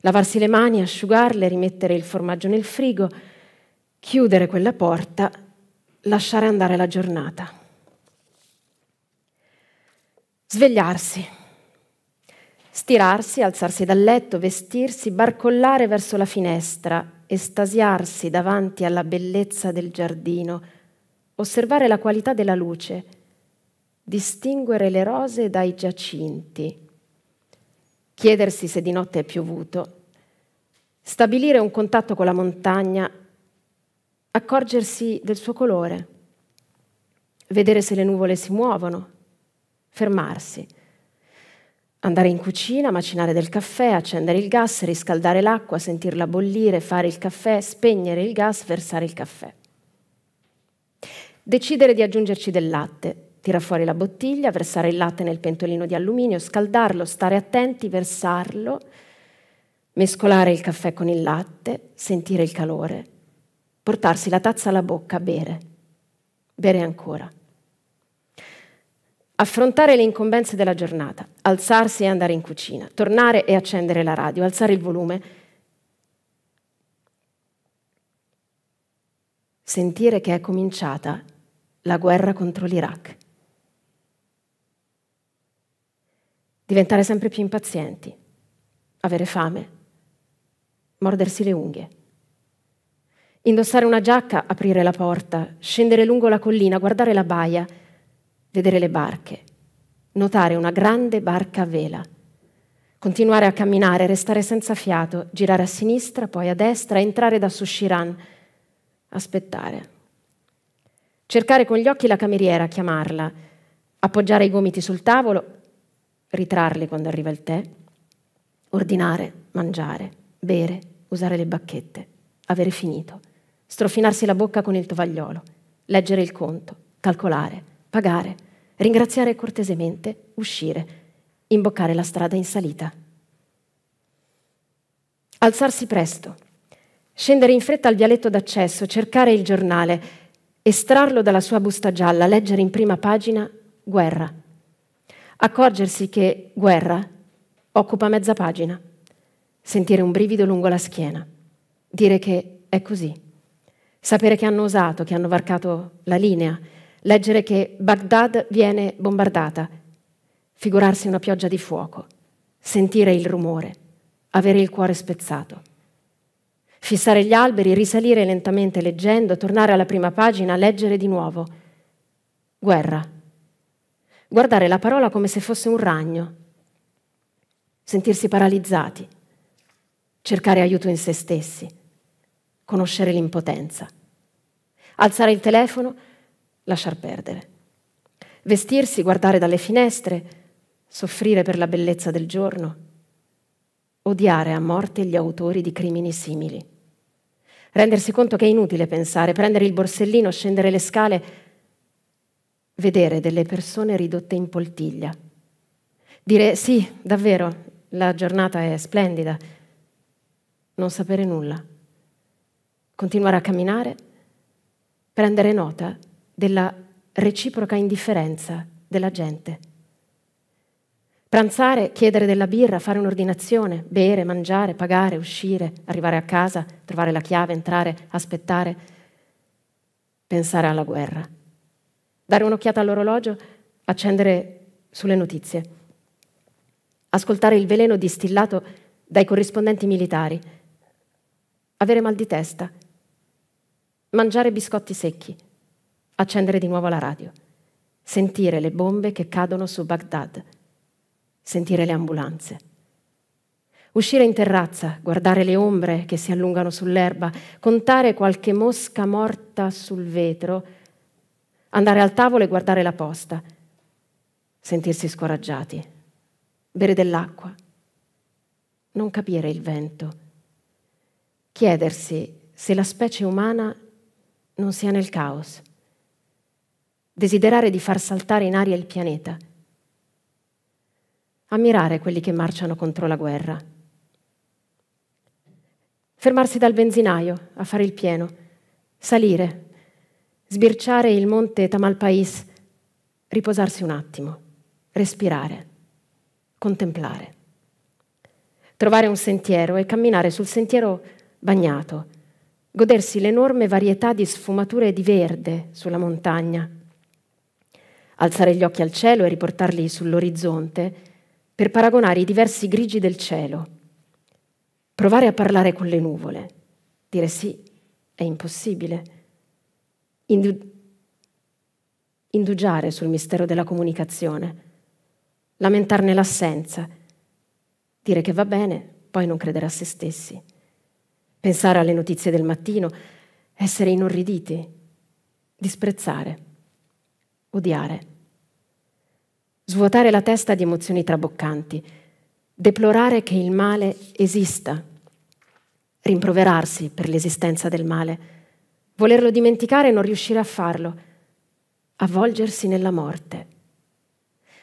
lavarsi le mani, asciugarle, rimettere il formaggio nel frigo, chiudere quella porta, lasciare andare la giornata. Svegliarsi, stirarsi, alzarsi dal letto, vestirsi, barcollare verso la finestra, estasiarsi davanti alla bellezza del giardino, osservare la qualità della luce, distinguere le rose dai giacinti, chiedersi se di notte è piovuto, stabilire un contatto con la montagna, accorgersi del suo colore, vedere se le nuvole si muovono, fermarsi, andare in cucina, macinare del caffè, accendere il gas, riscaldare l'acqua, sentirla bollire, fare il caffè, spegnere il gas, versare il caffè. Decidere di aggiungerci del latte, tirar fuori la bottiglia, versare il latte nel pentolino di alluminio, scaldarlo, stare attenti, versarlo, mescolare il caffè con il latte, sentire il calore, portarsi la tazza alla bocca, bere, bere ancora affrontare le incombenze della giornata, alzarsi e andare in cucina, tornare e accendere la radio, alzare il volume, sentire che è cominciata la guerra contro l'Iraq, diventare sempre più impazienti, avere fame, mordersi le unghie. Indossare una giacca, aprire la porta, scendere lungo la collina, guardare la baia, vedere le barche, notare una grande barca a vela, continuare a camminare, restare senza fiato, girare a sinistra, poi a destra, entrare da Sushiran, aspettare. Cercare con gli occhi la cameriera, chiamarla, appoggiare i gomiti sul tavolo, ritrarli quando arriva il tè, ordinare, mangiare, bere, usare le bacchette, avere finito, strofinarsi la bocca con il tovagliolo, leggere il conto, calcolare pagare, ringraziare cortesemente, uscire, imboccare la strada in salita. Alzarsi presto, scendere in fretta al vialetto d'accesso, cercare il giornale, estrarlo dalla sua busta gialla, leggere in prima pagina guerra, accorgersi che guerra occupa mezza pagina, sentire un brivido lungo la schiena, dire che è così, sapere che hanno osato, che hanno varcato la linea, leggere che Baghdad viene bombardata, figurarsi una pioggia di fuoco, sentire il rumore, avere il cuore spezzato. Fissare gli alberi, risalire lentamente leggendo, tornare alla prima pagina, leggere di nuovo. Guerra. Guardare la parola come se fosse un ragno. Sentirsi paralizzati. Cercare aiuto in se stessi. Conoscere l'impotenza. Alzare il telefono lasciar perdere. Vestirsi, guardare dalle finestre, soffrire per la bellezza del giorno, odiare a morte gli autori di crimini simili. Rendersi conto che è inutile pensare, prendere il borsellino, scendere le scale, vedere delle persone ridotte in poltiglia. Dire sì, davvero, la giornata è splendida. Non sapere nulla. Continuare a camminare, prendere nota della reciproca indifferenza della gente. Pranzare, chiedere della birra, fare un'ordinazione, bere, mangiare, pagare, uscire, arrivare a casa, trovare la chiave, entrare, aspettare, pensare alla guerra. Dare un'occhiata all'orologio, accendere sulle notizie. Ascoltare il veleno distillato dai corrispondenti militari. Avere mal di testa. Mangiare biscotti secchi accendere di nuovo la radio, sentire le bombe che cadono su Baghdad, sentire le ambulanze. Uscire in terrazza, guardare le ombre che si allungano sull'erba, contare qualche mosca morta sul vetro, andare al tavolo e guardare la posta, sentirsi scoraggiati, bere dell'acqua, non capire il vento, chiedersi se la specie umana non sia nel caos desiderare di far saltare in aria il pianeta, ammirare quelli che marciano contro la guerra, fermarsi dal benzinaio a fare il pieno, salire, sbirciare il monte Tamalpais, riposarsi un attimo, respirare, contemplare, trovare un sentiero e camminare sul sentiero bagnato, godersi l'enorme varietà di sfumature di verde sulla montagna alzare gli occhi al cielo e riportarli sull'orizzonte per paragonare i diversi grigi del cielo, provare a parlare con le nuvole, dire sì, è impossibile, Indu- indugiare sul mistero della comunicazione, lamentarne l'assenza, dire che va bene, poi non credere a se stessi, pensare alle notizie del mattino, essere inorriditi, disprezzare odiare. Svuotare la testa di emozioni traboccanti, deplorare che il male esista, rimproverarsi per l'esistenza del male, volerlo dimenticare e non riuscire a farlo, avvolgersi nella morte.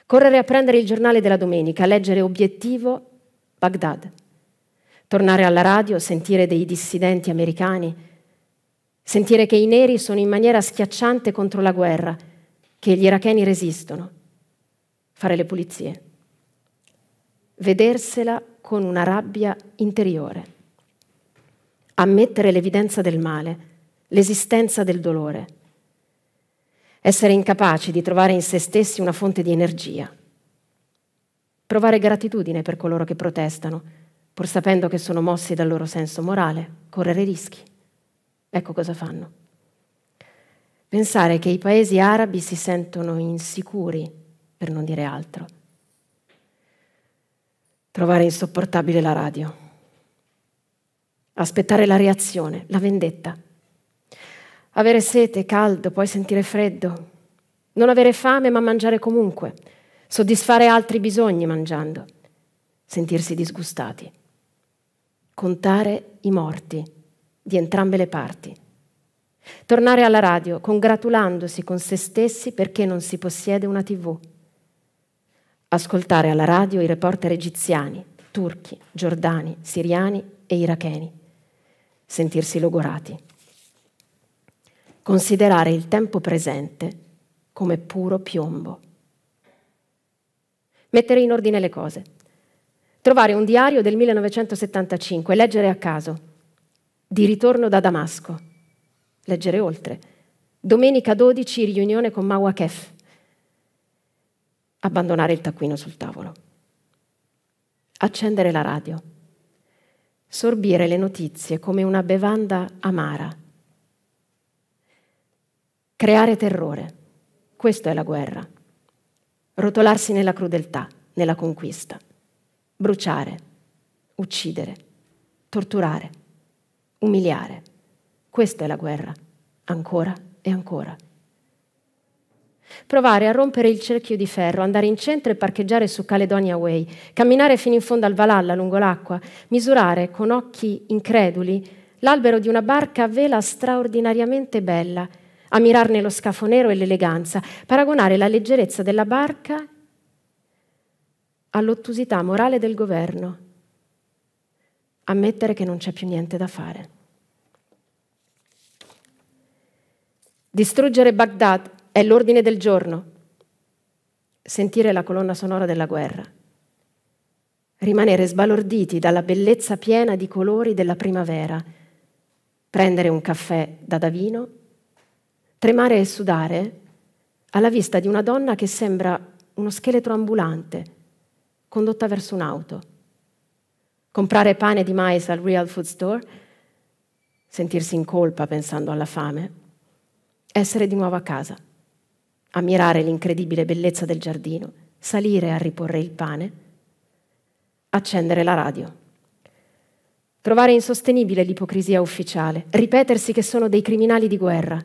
Correre a prendere il giornale della domenica, leggere obiettivo Baghdad, tornare alla radio, sentire dei dissidenti americani, sentire che i neri sono in maniera schiacciante contro la guerra che gli iracheni resistono, fare le pulizie, vedersela con una rabbia interiore, ammettere l'evidenza del male, l'esistenza del dolore, essere incapaci di trovare in se stessi una fonte di energia, provare gratitudine per coloro che protestano, pur sapendo che sono mossi dal loro senso morale, correre rischi. Ecco cosa fanno. Pensare che i paesi arabi si sentono insicuri, per non dire altro. Trovare insopportabile la radio. Aspettare la reazione, la vendetta. Avere sete, caldo, poi sentire freddo. Non avere fame ma mangiare comunque. Soddisfare altri bisogni mangiando. Sentirsi disgustati. Contare i morti di entrambe le parti. Tornare alla radio congratulandosi con se stessi perché non si possiede una tv. Ascoltare alla radio i reporter egiziani, turchi, giordani, siriani e iracheni. Sentirsi logorati. Considerare il tempo presente come puro piombo. Mettere in ordine le cose. Trovare un diario del 1975, e leggere a caso. Di ritorno da Damasco leggere oltre. Domenica 12, riunione con Mawakef. Abbandonare il taccuino sul tavolo. Accendere la radio. Sorbire le notizie come una bevanda amara. Creare terrore. Questo è la guerra. Rotolarsi nella crudeltà, nella conquista. Bruciare, uccidere, torturare, umiliare. Questa è la guerra, ancora e ancora. Provare a rompere il cerchio di ferro, andare in centro e parcheggiare su Caledonia Way, camminare fino in fondo al Valhalla lungo l'acqua, misurare con occhi increduli l'albero di una barca a vela straordinariamente bella, ammirarne lo scafo nero e l'eleganza, paragonare la leggerezza della barca all'ottusità morale del governo, ammettere che non c'è più niente da fare. Distruggere Baghdad è l'ordine del giorno. Sentire la colonna sonora della guerra. Rimanere sbalorditi dalla bellezza piena di colori della primavera. Prendere un caffè da Davino. Tremare e sudare alla vista di una donna che sembra uno scheletro ambulante, condotta verso un'auto. Comprare pane di mais al Real Food Store. Sentirsi in colpa pensando alla fame essere di nuovo a casa, ammirare l'incredibile bellezza del giardino, salire a riporre il pane, accendere la radio. Trovare insostenibile l'ipocrisia ufficiale, ripetersi che sono dei criminali di guerra,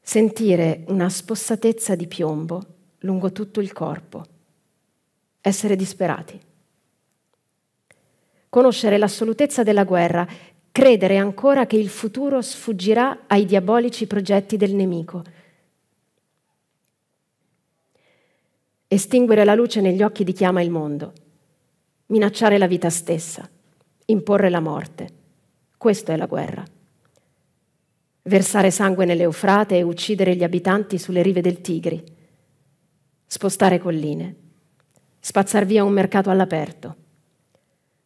sentire una spossatezza di piombo lungo tutto il corpo, essere disperati. Conoscere l'assolutezza della guerra credere ancora che il futuro sfuggirà ai diabolici progetti del nemico. Estinguere la luce negli occhi di chi ama il mondo, minacciare la vita stessa, imporre la morte. Questo è la guerra. Versare sangue nell'Eufrate e uccidere gli abitanti sulle rive del Tigri. Spostare colline. Spazzar via un mercato all'aperto.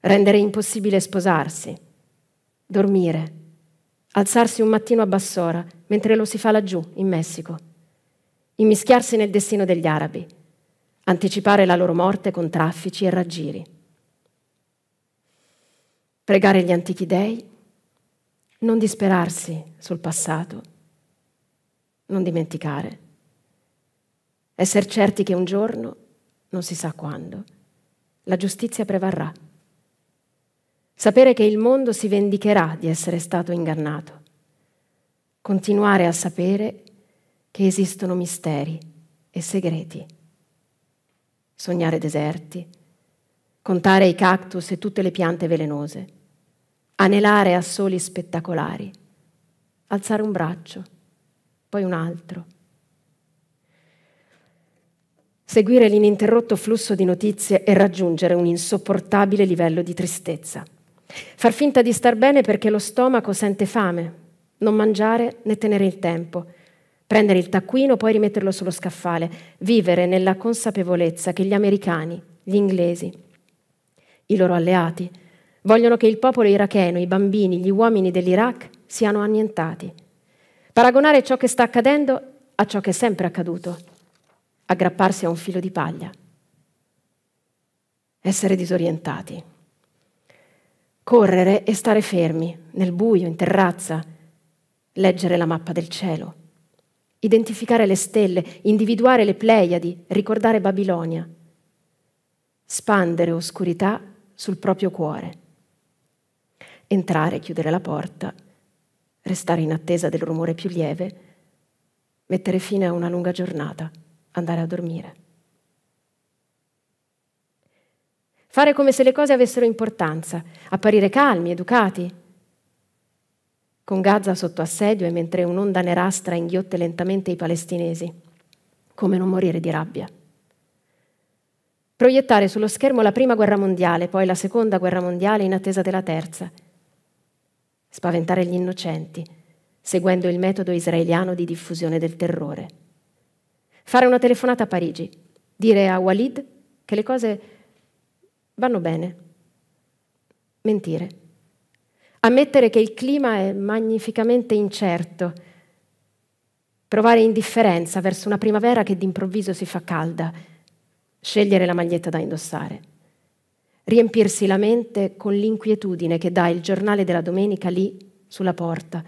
Rendere impossibile sposarsi dormire, alzarsi un mattino a bassora, mentre lo si fa laggiù, in Messico, immischiarsi nel destino degli arabi, anticipare la loro morte con traffici e raggiri, pregare gli antichi dei, non disperarsi sul passato, non dimenticare, essere certi che un giorno, non si sa quando, la giustizia prevarrà. Sapere che il mondo si vendicherà di essere stato ingannato. Continuare a sapere che esistono misteri e segreti. Sognare deserti, contare i cactus e tutte le piante velenose, anelare a soli spettacolari, alzare un braccio, poi un altro. Seguire l'ininterrotto flusso di notizie e raggiungere un insopportabile livello di tristezza. Far finta di star bene perché lo stomaco sente fame, non mangiare né tenere il tempo. Prendere il taccuino, poi rimetterlo sullo scaffale, vivere nella consapevolezza che gli americani, gli inglesi, i loro alleati, vogliono che il popolo iracheno, i bambini, gli uomini dell'Iraq siano annientati. Paragonare ciò che sta accadendo a ciò che è sempre accaduto, aggrapparsi a un filo di paglia, essere disorientati correre e stare fermi, nel buio, in terrazza, leggere la mappa del cielo, identificare le stelle, individuare le Pleiadi, ricordare Babilonia, spandere oscurità sul proprio cuore, entrare, chiudere la porta, restare in attesa del rumore più lieve, mettere fine a una lunga giornata, andare a dormire. fare come se le cose avessero importanza, apparire calmi, educati. Con Gaza sotto assedio e mentre un'onda nerastra inghiotte lentamente i palestinesi, come non morire di rabbia. Proiettare sullo schermo la prima guerra mondiale, poi la seconda guerra mondiale in attesa della terza. Spaventare gli innocenti, seguendo il metodo israeliano di diffusione del terrore. Fare una telefonata a Parigi, dire a Walid che le cose vanno bene. Mentire. Ammettere che il clima è magnificamente incerto. Provare indifferenza verso una primavera che d'improvviso si fa calda. Scegliere la maglietta da indossare. Riempirsi la mente con l'inquietudine che dà il giornale della domenica lì sulla porta.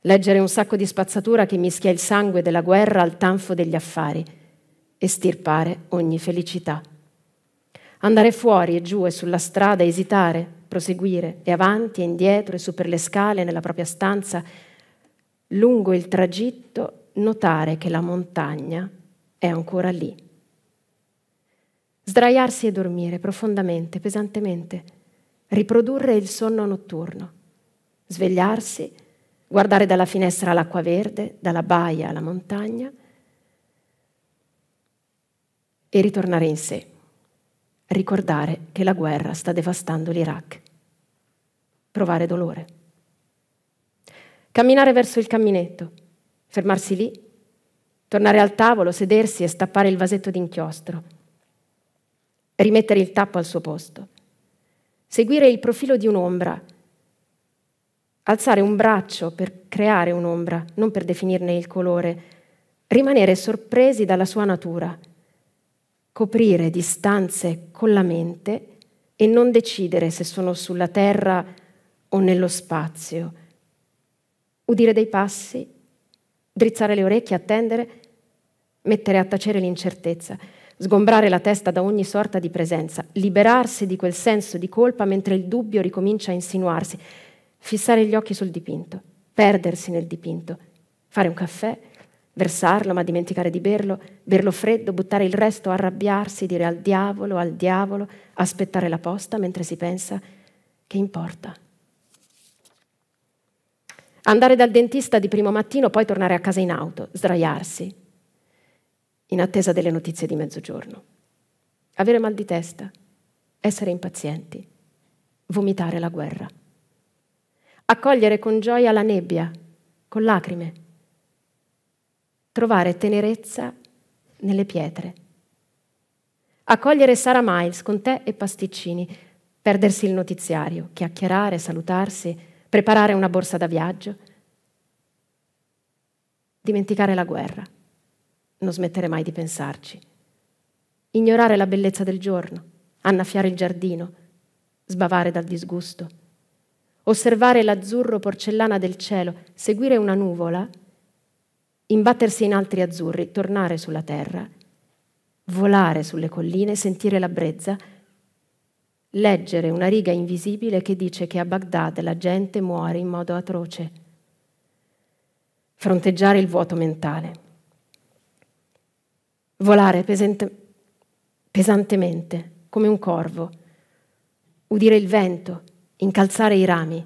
Leggere un sacco di spazzatura che mischia il sangue della guerra al tanfo degli affari. Estirpare ogni felicità. Andare fuori e giù e sulla strada, esitare, proseguire, e avanti e indietro e su per le scale, nella propria stanza, lungo il tragitto, notare che la montagna è ancora lì. Sdraiarsi e dormire profondamente, pesantemente, riprodurre il sonno notturno, svegliarsi, guardare dalla finestra l'acqua verde, dalla baia alla montagna e ritornare in sé ricordare che la guerra sta devastando l'Iraq, provare dolore, camminare verso il camminetto, fermarsi lì, tornare al tavolo, sedersi e stappare il vasetto d'inchiostro, rimettere il tappo al suo posto, seguire il profilo di un'ombra, alzare un braccio per creare un'ombra, non per definirne il colore, rimanere sorpresi dalla sua natura coprire distanze con la mente e non decidere se sono sulla terra o nello spazio. Udire dei passi, drizzare le orecchie, attendere, mettere a tacere l'incertezza, sgombrare la testa da ogni sorta di presenza, liberarsi di quel senso di colpa mentre il dubbio ricomincia a insinuarsi, fissare gli occhi sul dipinto, perdersi nel dipinto, fare un caffè, versarlo ma dimenticare di berlo, berlo freddo, buttare il resto, arrabbiarsi, dire al diavolo, al diavolo, aspettare la posta mentre si pensa che importa. Andare dal dentista di primo mattino, poi tornare a casa in auto, sdraiarsi, in attesa delle notizie di mezzogiorno. Avere mal di testa, essere impazienti, vomitare la guerra. Accogliere con gioia la nebbia, con lacrime trovare tenerezza nelle pietre. Accogliere Sara Miles con tè e pasticcini, perdersi il notiziario, chiacchierare, salutarsi, preparare una borsa da viaggio, dimenticare la guerra, non smettere mai di pensarci, ignorare la bellezza del giorno, annaffiare il giardino, sbavare dal disgusto, osservare l'azzurro porcellana del cielo, seguire una nuvola imbattersi in altri azzurri, tornare sulla terra, volare sulle colline, sentire la brezza, leggere una riga invisibile che dice che a Baghdad la gente muore in modo atroce, fronteggiare il vuoto mentale, volare pesante, pesantemente come un corvo, udire il vento, incalzare i rami,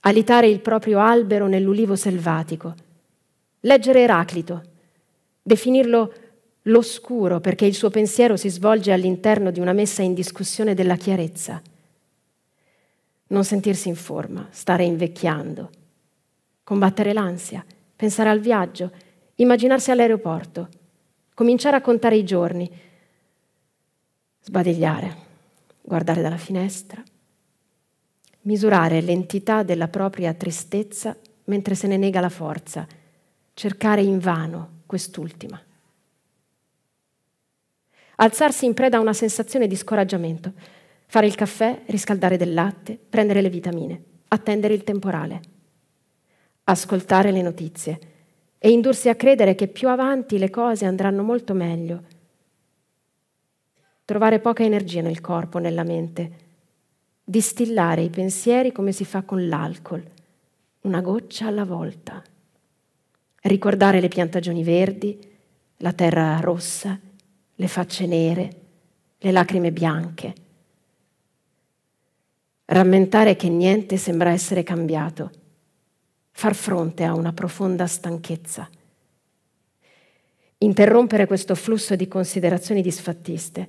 alitare il proprio albero nell'ulivo selvatico, Leggere Eraclito, definirlo l'oscuro perché il suo pensiero si svolge all'interno di una messa in discussione della chiarezza. Non sentirsi in forma, stare invecchiando, combattere l'ansia, pensare al viaggio, immaginarsi all'aeroporto, cominciare a contare i giorni, sbadigliare, guardare dalla finestra, misurare l'entità della propria tristezza mentre se ne nega la forza cercare invano quest'ultima. Alzarsi in preda a una sensazione di scoraggiamento, fare il caffè, riscaldare del latte, prendere le vitamine, attendere il temporale, ascoltare le notizie e indursi a credere che più avanti le cose andranno molto meglio. Trovare poca energia nel corpo, nella mente, distillare i pensieri come si fa con l'alcol, una goccia alla volta ricordare le piantagioni verdi, la terra rossa, le facce nere, le lacrime bianche. Rammentare che niente sembra essere cambiato, far fronte a una profonda stanchezza. Interrompere questo flusso di considerazioni disfattiste,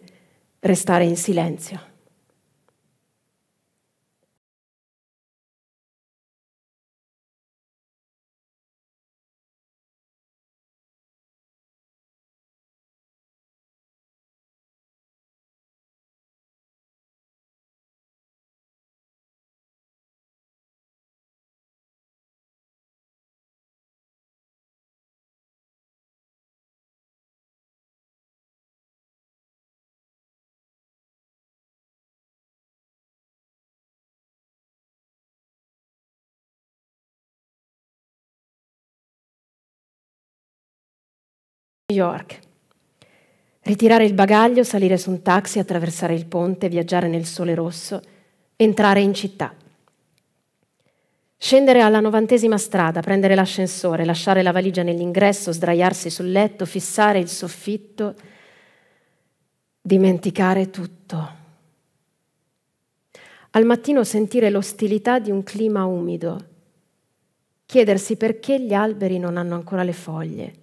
restare in silenzio. New York. Ritirare il bagaglio, salire su un taxi, attraversare il ponte, viaggiare nel sole rosso, entrare in città. Scendere alla novantesima strada, prendere l'ascensore, lasciare la valigia nell'ingresso, sdraiarsi sul letto, fissare il soffitto, dimenticare tutto. Al mattino sentire l'ostilità di un clima umido, chiedersi perché gli alberi non hanno ancora le foglie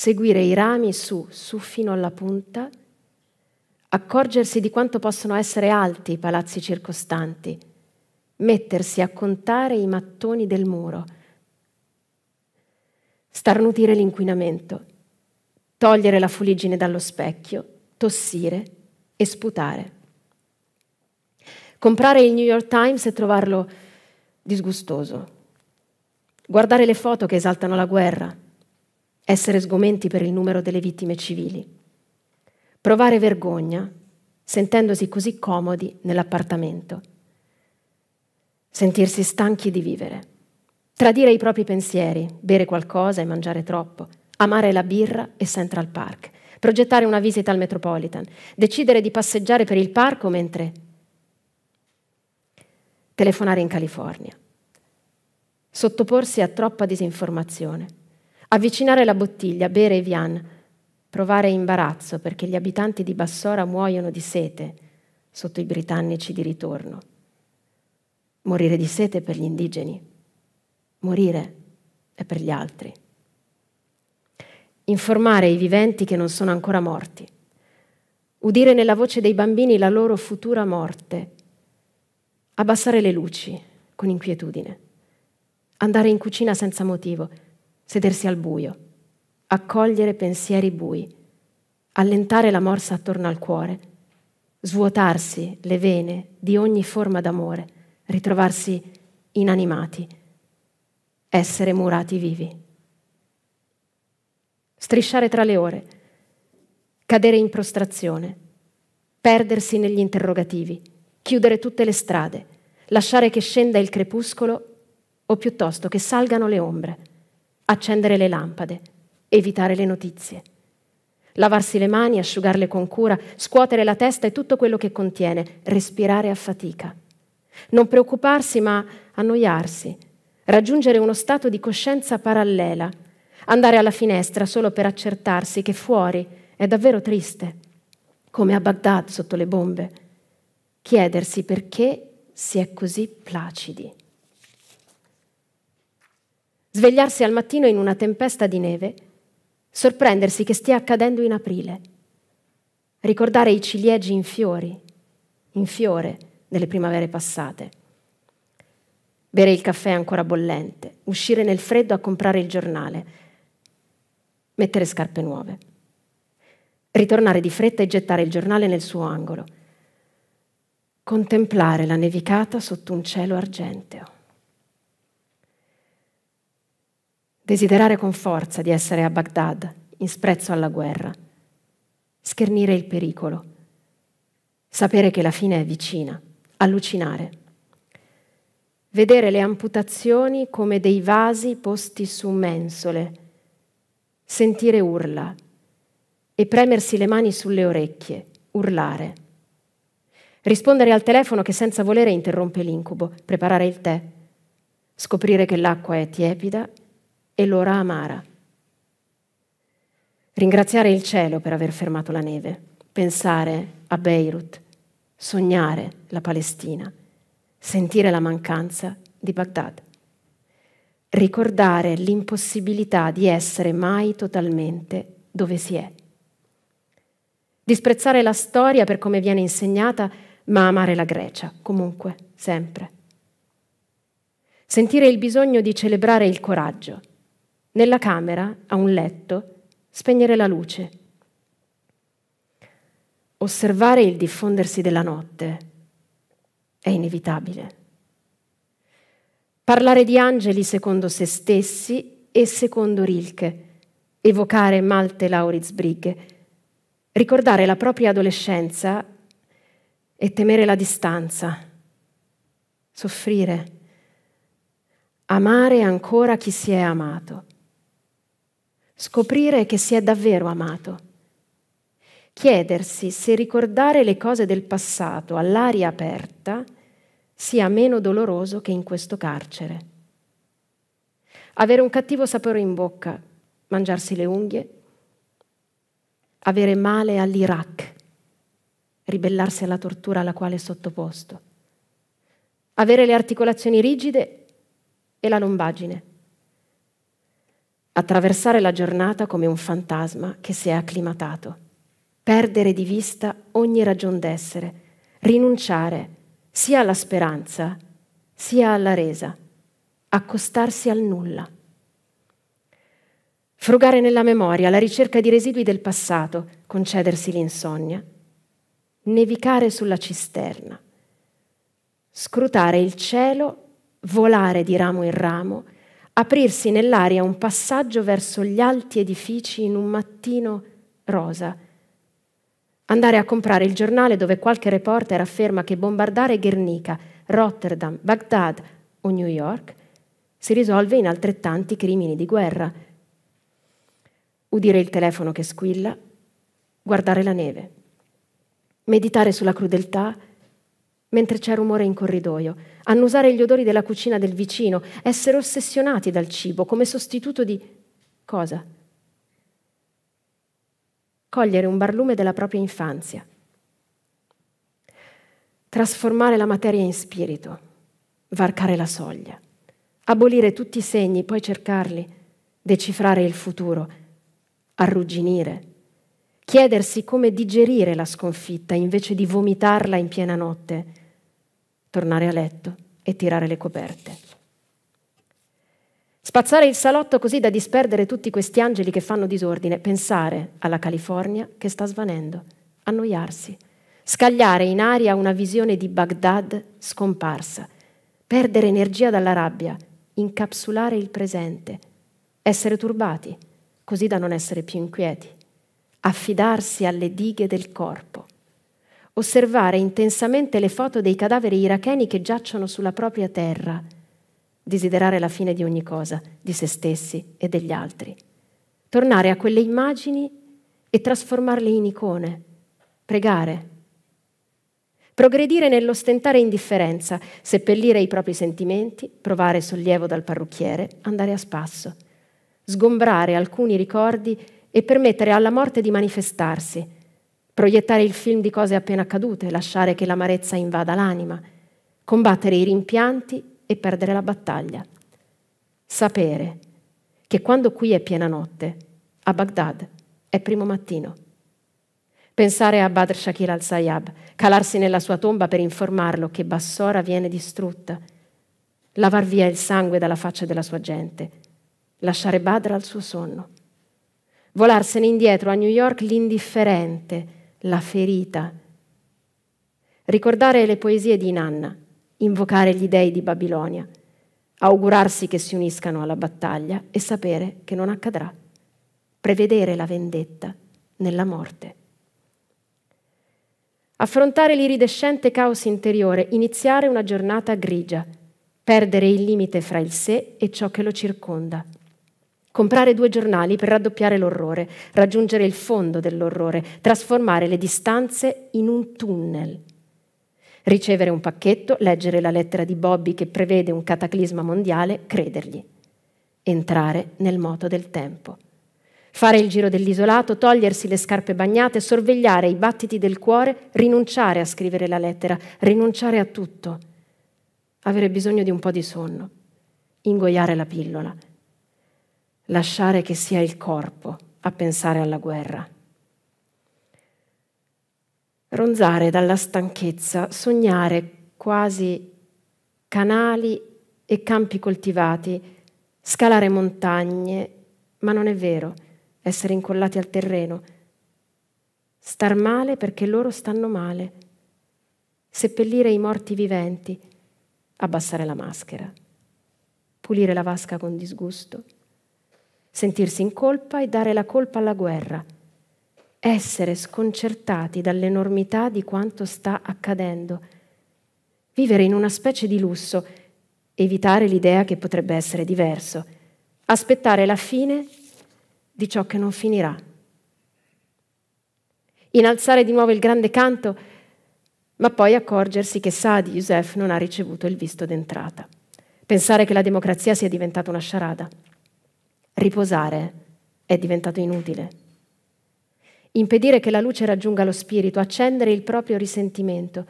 seguire i rami su, su fino alla punta, accorgersi di quanto possono essere alti i palazzi circostanti, mettersi a contare i mattoni del muro, starnutire l'inquinamento, togliere la fuliggine dallo specchio, tossire e sputare. Comprare il New York Times e trovarlo disgustoso. Guardare le foto che esaltano la guerra, essere sgomenti per il numero delle vittime civili, provare vergogna sentendosi così comodi nell'appartamento, sentirsi stanchi di vivere, tradire i propri pensieri, bere qualcosa e mangiare troppo, amare la birra e Central Park, progettare una visita al Metropolitan, decidere di passeggiare per il parco mentre telefonare in California, sottoporsi a troppa disinformazione Avvicinare la bottiglia, bere Evian, provare imbarazzo perché gli abitanti di Bassora muoiono di sete sotto i britannici di ritorno. Morire di sete per gli indigeni, morire è per gli altri. Informare i viventi che non sono ancora morti. Udire nella voce dei bambini la loro futura morte. Abbassare le luci con inquietudine. Andare in cucina senza motivo sedersi al buio, accogliere pensieri bui, allentare la morsa attorno al cuore, svuotarsi le vene di ogni forma d'amore, ritrovarsi inanimati, essere murati vivi. Strisciare tra le ore, cadere in prostrazione, perdersi negli interrogativi, chiudere tutte le strade, lasciare che scenda il crepuscolo o piuttosto che salgano le ombre accendere le lampade, evitare le notizie, lavarsi le mani, asciugarle con cura, scuotere la testa e tutto quello che contiene, respirare a fatica, non preoccuparsi ma annoiarsi, raggiungere uno stato di coscienza parallela, andare alla finestra solo per accertarsi che fuori è davvero triste, come a Baghdad sotto le bombe, chiedersi perché si è così placidi svegliarsi al mattino in una tempesta di neve, sorprendersi che stia accadendo in aprile, ricordare i ciliegi in fiori, in fiore delle primavere passate, bere il caffè ancora bollente, uscire nel freddo a comprare il giornale, mettere scarpe nuove, ritornare di fretta e gettare il giornale nel suo angolo, contemplare la nevicata sotto un cielo argenteo. desiderare con forza di essere a Baghdad, in sprezzo alla guerra, schernire il pericolo, sapere che la fine è vicina, allucinare, vedere le amputazioni come dei vasi posti su mensole, sentire urla e premersi le mani sulle orecchie, urlare, rispondere al telefono che senza volere interrompe l'incubo, preparare il tè, scoprire che l'acqua è tiepida e l'ora amara. Ringraziare il cielo per aver fermato la neve, pensare a Beirut, sognare la Palestina, sentire la mancanza di Baghdad, ricordare l'impossibilità di essere mai totalmente dove si è. Disprezzare la storia per come viene insegnata, ma amare la Grecia, comunque, sempre. Sentire il bisogno di celebrare il coraggio, nella camera, a un letto, spegnere la luce. Osservare il diffondersi della notte è inevitabile. Parlare di angeli secondo se stessi e secondo Rilke, evocare Malte Lauritz Brigge, ricordare la propria adolescenza e temere la distanza, soffrire, amare ancora chi si è amato scoprire che si è davvero amato, chiedersi se ricordare le cose del passato all'aria aperta sia meno doloroso che in questo carcere. Avere un cattivo sapore in bocca, mangiarsi le unghie, avere male all'Iraq, ribellarsi alla tortura alla quale è sottoposto, avere le articolazioni rigide e la lombagine, attraversare la giornata come un fantasma che si è acclimatato, perdere di vista ogni ragion d'essere, rinunciare sia alla speranza sia alla resa, accostarsi al nulla. Frugare nella memoria la ricerca di residui del passato, concedersi l'insonnia, nevicare sulla cisterna, scrutare il cielo, volare di ramo in ramo, aprirsi nell'aria un passaggio verso gli alti edifici in un mattino rosa. Andare a comprare il giornale dove qualche reporter afferma che bombardare Guernica, Rotterdam, Baghdad o New York si risolve in altrettanti crimini di guerra. Udire il telefono che squilla, guardare la neve, meditare sulla crudeltà mentre c'è rumore in corridoio, annusare gli odori della cucina del vicino, essere ossessionati dal cibo come sostituto di cosa? Cogliere un barlume della propria infanzia, trasformare la materia in spirito, varcare la soglia, abolire tutti i segni, poi cercarli, decifrare il futuro, arrugginire, chiedersi come digerire la sconfitta invece di vomitarla in piena notte tornare a letto e tirare le coperte. Spazzare il salotto così da disperdere tutti questi angeli che fanno disordine, pensare alla California che sta svanendo, annoiarsi, scagliare in aria una visione di Baghdad scomparsa, perdere energia dalla rabbia, incapsulare il presente, essere turbati, così da non essere più inquieti, affidarsi alle dighe del corpo osservare intensamente le foto dei cadaveri iracheni che giacciono sulla propria terra, desiderare la fine di ogni cosa, di se stessi e degli altri, tornare a quelle immagini e trasformarle in icone, pregare, progredire nell'ostentare indifferenza, seppellire i propri sentimenti, provare sollievo dal parrucchiere, andare a spasso, sgombrare alcuni ricordi e permettere alla morte di manifestarsi, proiettare il film di cose appena accadute, lasciare che l'amarezza invada l'anima, combattere i rimpianti e perdere la battaglia. Sapere che quando qui è piena notte, a Baghdad è primo mattino. Pensare a Badr Shakir al-Sayyab, calarsi nella sua tomba per informarlo che Bassora viene distrutta, lavar via il sangue dalla faccia della sua gente, lasciare Badr al suo sonno, volarsene indietro a New York l'indifferente, la ferita. Ricordare le poesie di Inanna, invocare gli dei di Babilonia, augurarsi che si uniscano alla battaglia e sapere che non accadrà, prevedere la vendetta nella morte. Affrontare l'iridescente caos interiore, iniziare una giornata grigia, perdere il limite fra il sé e ciò che lo circonda comprare due giornali per raddoppiare l'orrore, raggiungere il fondo dell'orrore, trasformare le distanze in un tunnel. Ricevere un pacchetto, leggere la lettera di Bobby che prevede un cataclisma mondiale, credergli. Entrare nel moto del tempo. Fare il giro dell'isolato, togliersi le scarpe bagnate, sorvegliare i battiti del cuore, rinunciare a scrivere la lettera, rinunciare a tutto. Avere bisogno di un po' di sonno. Ingoiare la pillola lasciare che sia il corpo a pensare alla guerra. Ronzare dalla stanchezza, sognare quasi canali e campi coltivati, scalare montagne, ma non è vero, essere incollati al terreno, star male perché loro stanno male, seppellire i morti viventi, abbassare la maschera, pulire la vasca con disgusto sentirsi in colpa e dare la colpa alla guerra, essere sconcertati dall'enormità di quanto sta accadendo, vivere in una specie di lusso, evitare l'idea che potrebbe essere diverso, aspettare la fine di ciò che non finirà. Inalzare di nuovo il grande canto, ma poi accorgersi che Sadi Youssef non ha ricevuto il visto d'entrata. Pensare che la democrazia sia diventata una sciarada riposare è diventato inutile. Impedire che la luce raggiunga lo spirito, accendere il proprio risentimento,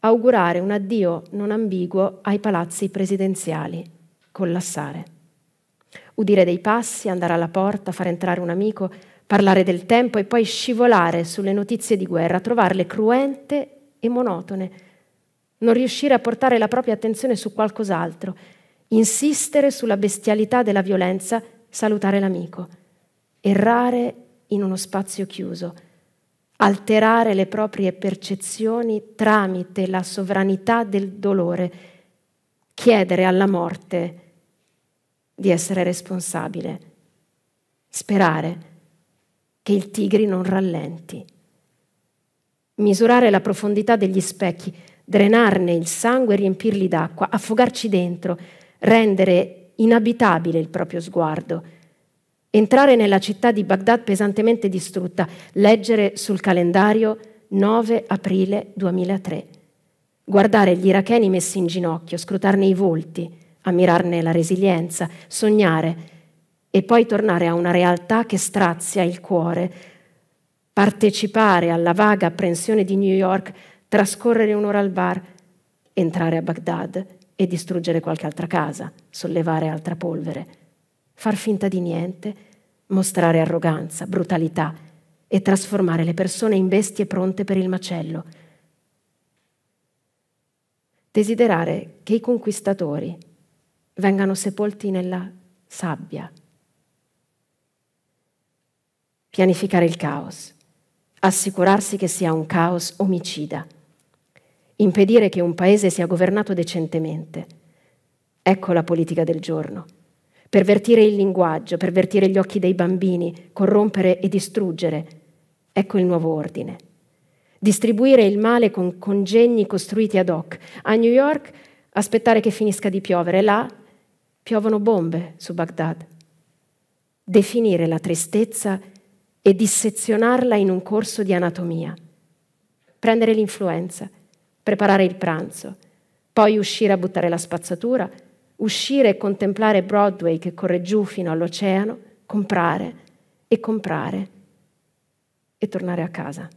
augurare un addio non ambiguo ai palazzi presidenziali, collassare. Udire dei passi, andare alla porta, far entrare un amico, parlare del tempo e poi scivolare sulle notizie di guerra, trovarle cruente e monotone, non riuscire a portare la propria attenzione su qualcos'altro insistere sulla bestialità della violenza, salutare l'amico, errare in uno spazio chiuso, alterare le proprie percezioni tramite la sovranità del dolore, chiedere alla morte di essere responsabile, sperare che il tigri non rallenti, misurare la profondità degli specchi, drenarne il sangue e riempirli d'acqua, affogarci dentro, rendere inabitabile il proprio sguardo, entrare nella città di Baghdad pesantemente distrutta, leggere sul calendario 9 aprile 2003, guardare gli iracheni messi in ginocchio, scrutarne i volti, ammirarne la resilienza, sognare e poi tornare a una realtà che strazia il cuore, partecipare alla vaga apprensione di New York, trascorrere un'ora al bar, entrare a Baghdad e distruggere qualche altra casa, sollevare altra polvere, far finta di niente, mostrare arroganza, brutalità e trasformare le persone in bestie pronte per il macello. Desiderare che i conquistatori vengano sepolti nella sabbia. Pianificare il caos, assicurarsi che sia un caos omicida impedire che un paese sia governato decentemente. Ecco la politica del giorno. Pervertire il linguaggio, pervertire gli occhi dei bambini, corrompere e distruggere. Ecco il nuovo ordine. Distribuire il male con congegni costruiti ad hoc. A New York aspettare che finisca di piovere. Là piovono bombe su Baghdad. Definire la tristezza e dissezionarla in un corso di anatomia. Prendere l'influenza preparare il pranzo, poi uscire a buttare la spazzatura, uscire e contemplare Broadway che corre giù fino all'oceano, comprare e comprare e tornare a casa.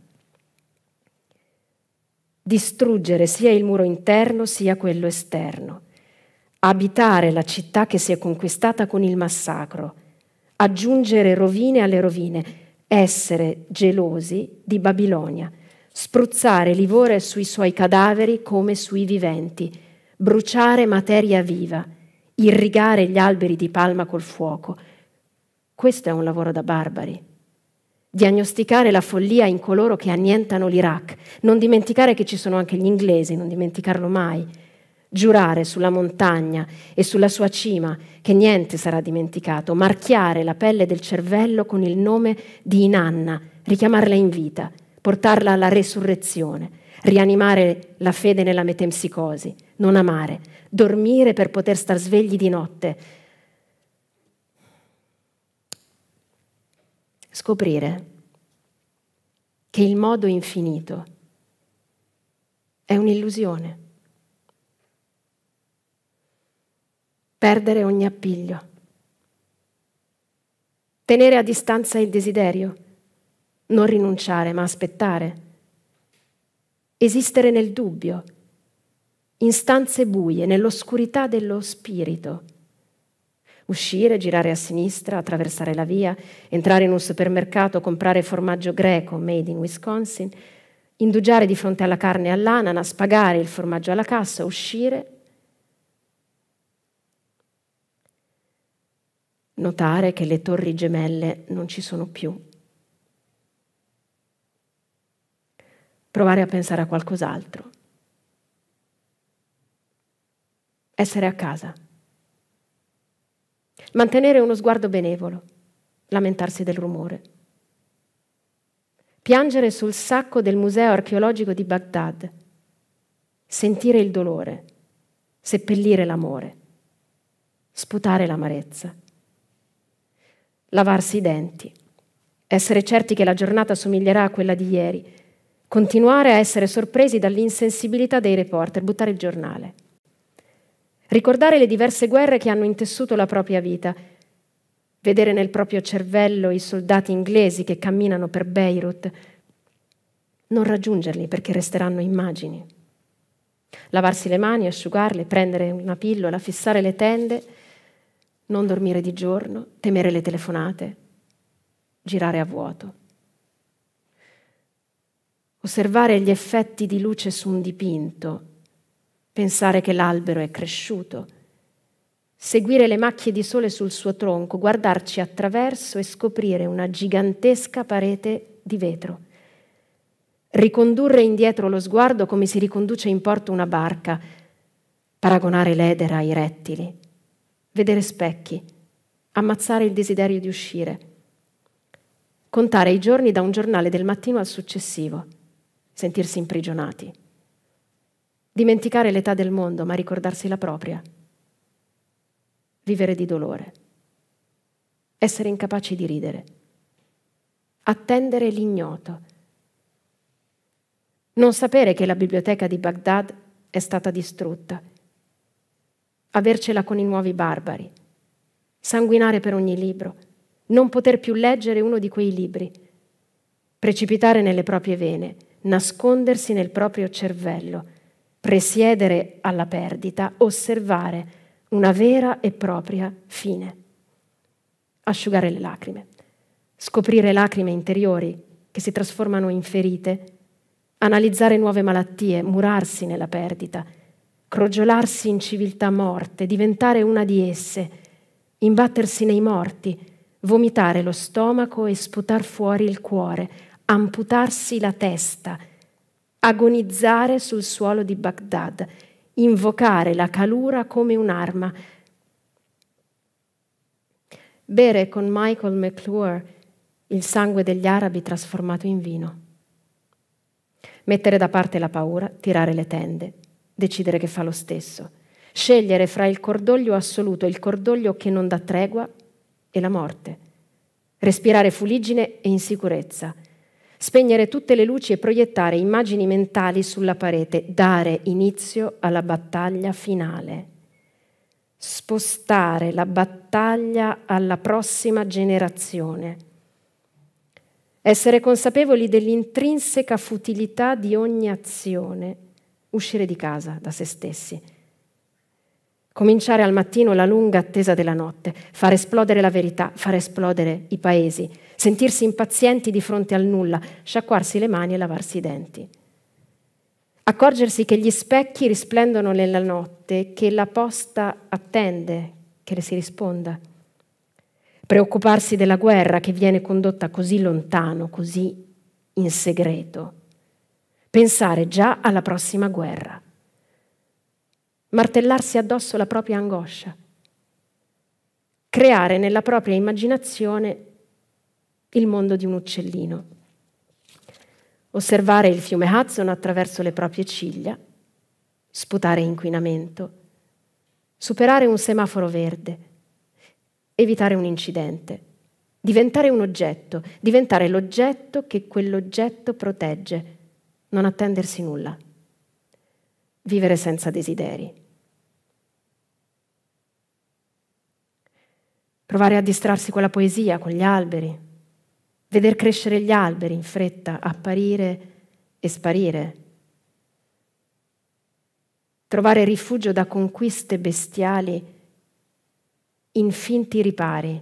Distruggere sia il muro interno sia quello esterno. Abitare la città che si è conquistata con il massacro. Aggiungere rovine alle rovine. Essere gelosi di Babilonia spruzzare livore sui suoi cadaveri come sui viventi, bruciare materia viva, irrigare gli alberi di palma col fuoco. Questo è un lavoro da barbari. Diagnosticare la follia in coloro che annientano l'Iraq, non dimenticare che ci sono anche gli inglesi, non dimenticarlo mai. Giurare sulla montagna e sulla sua cima che niente sarà dimenticato, marchiare la pelle del cervello con il nome di Inanna, richiamarla in vita portarla alla resurrezione, rianimare la fede nella metempsicosi, non amare, dormire per poter star svegli di notte, scoprire che il modo infinito è un'illusione. Perdere ogni appiglio. Tenere a distanza il desiderio non rinunciare, ma aspettare. Esistere nel dubbio, in stanze buie, nell'oscurità dello spirito. Uscire, girare a sinistra, attraversare la via, entrare in un supermercato, comprare formaggio greco made in Wisconsin, indugiare di fronte alla carne e all'ananas, pagare il formaggio alla cassa, uscire. Notare che le torri gemelle non ci sono più. provare a pensare a qualcos'altro. Essere a casa. Mantenere uno sguardo benevolo, lamentarsi del rumore. Piangere sul sacco del museo archeologico di Baghdad, sentire il dolore, seppellire l'amore, sputare l'amarezza, lavarsi i denti, essere certi che la giornata somiglierà a quella di ieri, continuare a essere sorpresi dall'insensibilità dei reporter, buttare il giornale. Ricordare le diverse guerre che hanno intessuto la propria vita, vedere nel proprio cervello i soldati inglesi che camminano per Beirut, non raggiungerli perché resteranno immagini. Lavarsi le mani, asciugarle, prendere una pillola, fissare le tende, non dormire di giorno, temere le telefonate, girare a vuoto osservare gli effetti di luce su un dipinto, pensare che l'albero è cresciuto, seguire le macchie di sole sul suo tronco, guardarci attraverso e scoprire una gigantesca parete di vetro. Ricondurre indietro lo sguardo come si riconduce in porto una barca, paragonare l'edera ai rettili, vedere specchi, ammazzare il desiderio di uscire, contare i giorni da un giornale del mattino al successivo sentirsi imprigionati, dimenticare l'età del mondo ma ricordarsi la propria, vivere di dolore, essere incapaci di ridere, attendere l'ignoto, non sapere che la biblioteca di Baghdad è stata distrutta, avercela con i nuovi barbari, sanguinare per ogni libro, non poter più leggere uno di quei libri, precipitare nelle proprie vene nascondersi nel proprio cervello, presiedere alla perdita, osservare una vera e propria fine. Asciugare le lacrime, scoprire lacrime interiori che si trasformano in ferite, analizzare nuove malattie, murarsi nella perdita, crogiolarsi in civiltà morte, diventare una di esse, imbattersi nei morti, vomitare lo stomaco e sputar fuori il cuore, amputarsi la testa, agonizzare sul suolo di Baghdad, invocare la calura come un'arma. Bere con Michael McClure il sangue degli arabi trasformato in vino. Mettere da parte la paura, tirare le tende, decidere che fa lo stesso. Scegliere fra il cordoglio assoluto e il cordoglio che non dà tregua e la morte. Respirare fuliggine e insicurezza spegnere tutte le luci e proiettare immagini mentali sulla parete, dare inizio alla battaglia finale, spostare la battaglia alla prossima generazione, essere consapevoli dell'intrinseca futilità di ogni azione, uscire di casa da se stessi cominciare al mattino la lunga attesa della notte, far esplodere la verità, far esplodere i paesi, sentirsi impazienti di fronte al nulla, sciacquarsi le mani e lavarsi i denti. Accorgersi che gli specchi risplendono nella notte, che la posta attende che le si risponda. Preoccuparsi della guerra che viene condotta così lontano, così in segreto. Pensare già alla prossima guerra martellarsi addosso la propria angoscia, creare nella propria immaginazione il mondo di un uccellino, osservare il fiume Hudson attraverso le proprie ciglia, sputare inquinamento, superare un semaforo verde, evitare un incidente, diventare un oggetto, diventare l'oggetto che quell'oggetto protegge, non attendersi nulla, vivere senza desideri. provare a distrarsi con la poesia, con gli alberi, veder crescere gli alberi in fretta, apparire e sparire, trovare rifugio da conquiste bestiali in finti ripari,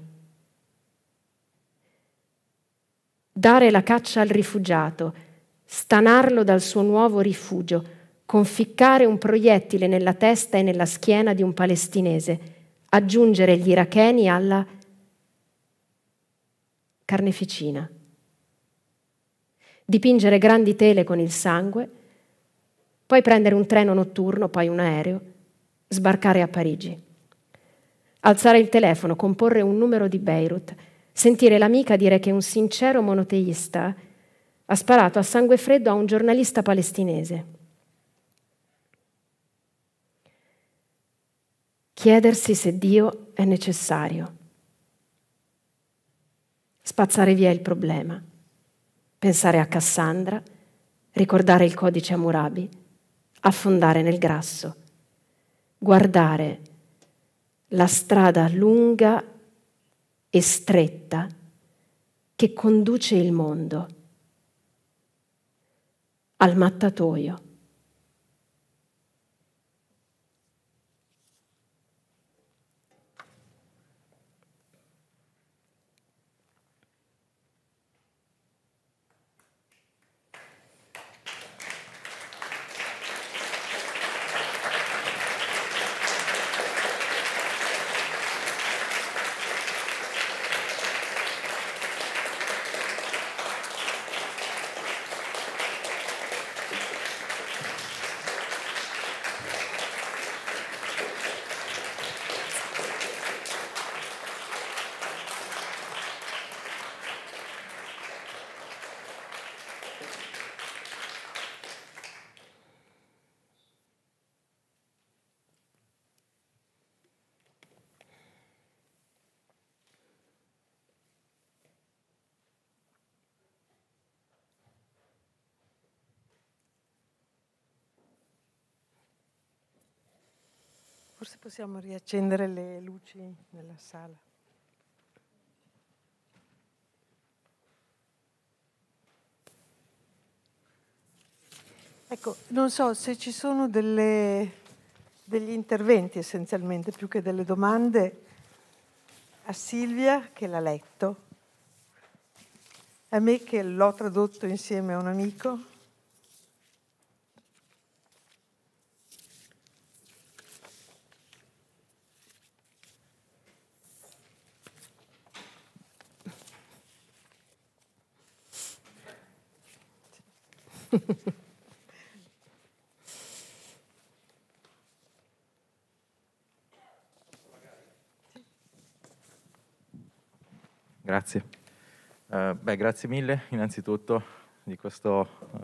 dare la caccia al rifugiato, stanarlo dal suo nuovo rifugio, conficcare un proiettile nella testa e nella schiena di un palestinese, aggiungere gli iracheni alla carneficina, dipingere grandi tele con il sangue, poi prendere un treno notturno, poi un aereo, sbarcare a Parigi, alzare il telefono, comporre un numero di Beirut, sentire l'amica dire che un sincero monoteista ha sparato a sangue freddo a un giornalista palestinese chiedersi se Dio è necessario, spazzare via il problema, pensare a Cassandra, ricordare il codice Amurabi, affondare nel grasso, guardare la strada lunga e stretta che conduce il mondo al mattatoio. Forse possiamo riaccendere le luci nella sala. Ecco, non so se ci sono delle, degli interventi essenzialmente, più che delle domande, a Silvia che l'ha letto, a me che l'ho tradotto insieme a un amico. Grazie. Uh, beh, grazie mille innanzitutto di questo uh,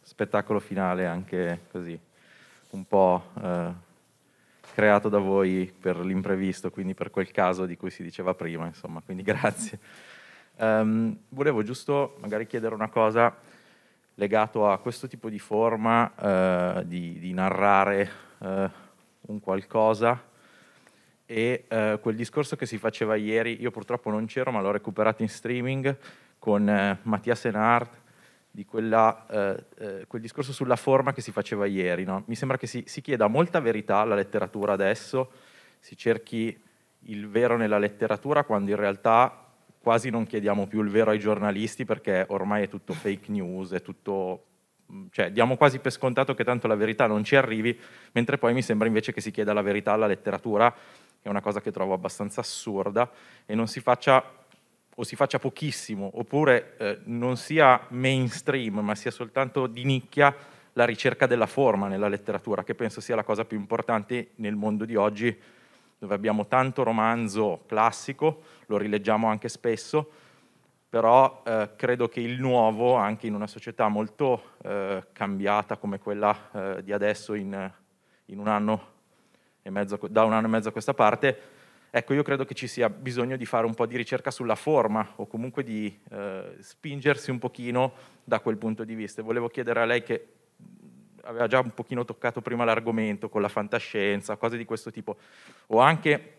spettacolo finale, anche così un po' uh, creato da voi per l'imprevisto, quindi per quel caso di cui si diceva prima, insomma, quindi grazie. Um, volevo giusto magari chiedere una cosa legato a questo tipo di forma di, di narrare un qualcosa e eh, quel discorso che si faceva ieri, io purtroppo non c'ero ma l'ho recuperato in streaming con eh, Mattia Senart, di quella, eh, eh, quel discorso sulla forma che si faceva ieri. No? Mi sembra che si, si, chieda molta verità alla letteratura adesso, si cerchi il vero nella letteratura quando in realtà quasi non chiediamo più il vero ai giornalisti perché ormai è tutto fake news, è tutto... Mm, cioè, diamo quasi per scontato che tanto la verità non ci arrivi, mentre poi mi sembra invece che si chieda la verità alla letteratura che è una cosa che trovo abbastanza assurda, e non si faccia o si faccia pochissimo, oppure eh, non sia mainstream, ma sia soltanto di nicchia la ricerca della forma nella letteratura, che penso sia la cosa più importante nel mondo di oggi, dove abbiamo tanto romanzo classico, lo rileggiamo anche spesso, però eh, credo che il nuovo, anche in una società molto eh, cambiata come quella eh, di adesso, in, in un anno mezzo, da un anno e mezzo a questa parte, ecco io credo che ci sia bisogno di fare un po' di ricerca sulla forma o comunque di eh, spingersi un pochino da quel punto di vista. E volevo chiedere a lei che aveva già un pochino toccato prima l'argomento con la fantascienza, cose di questo tipo, o anche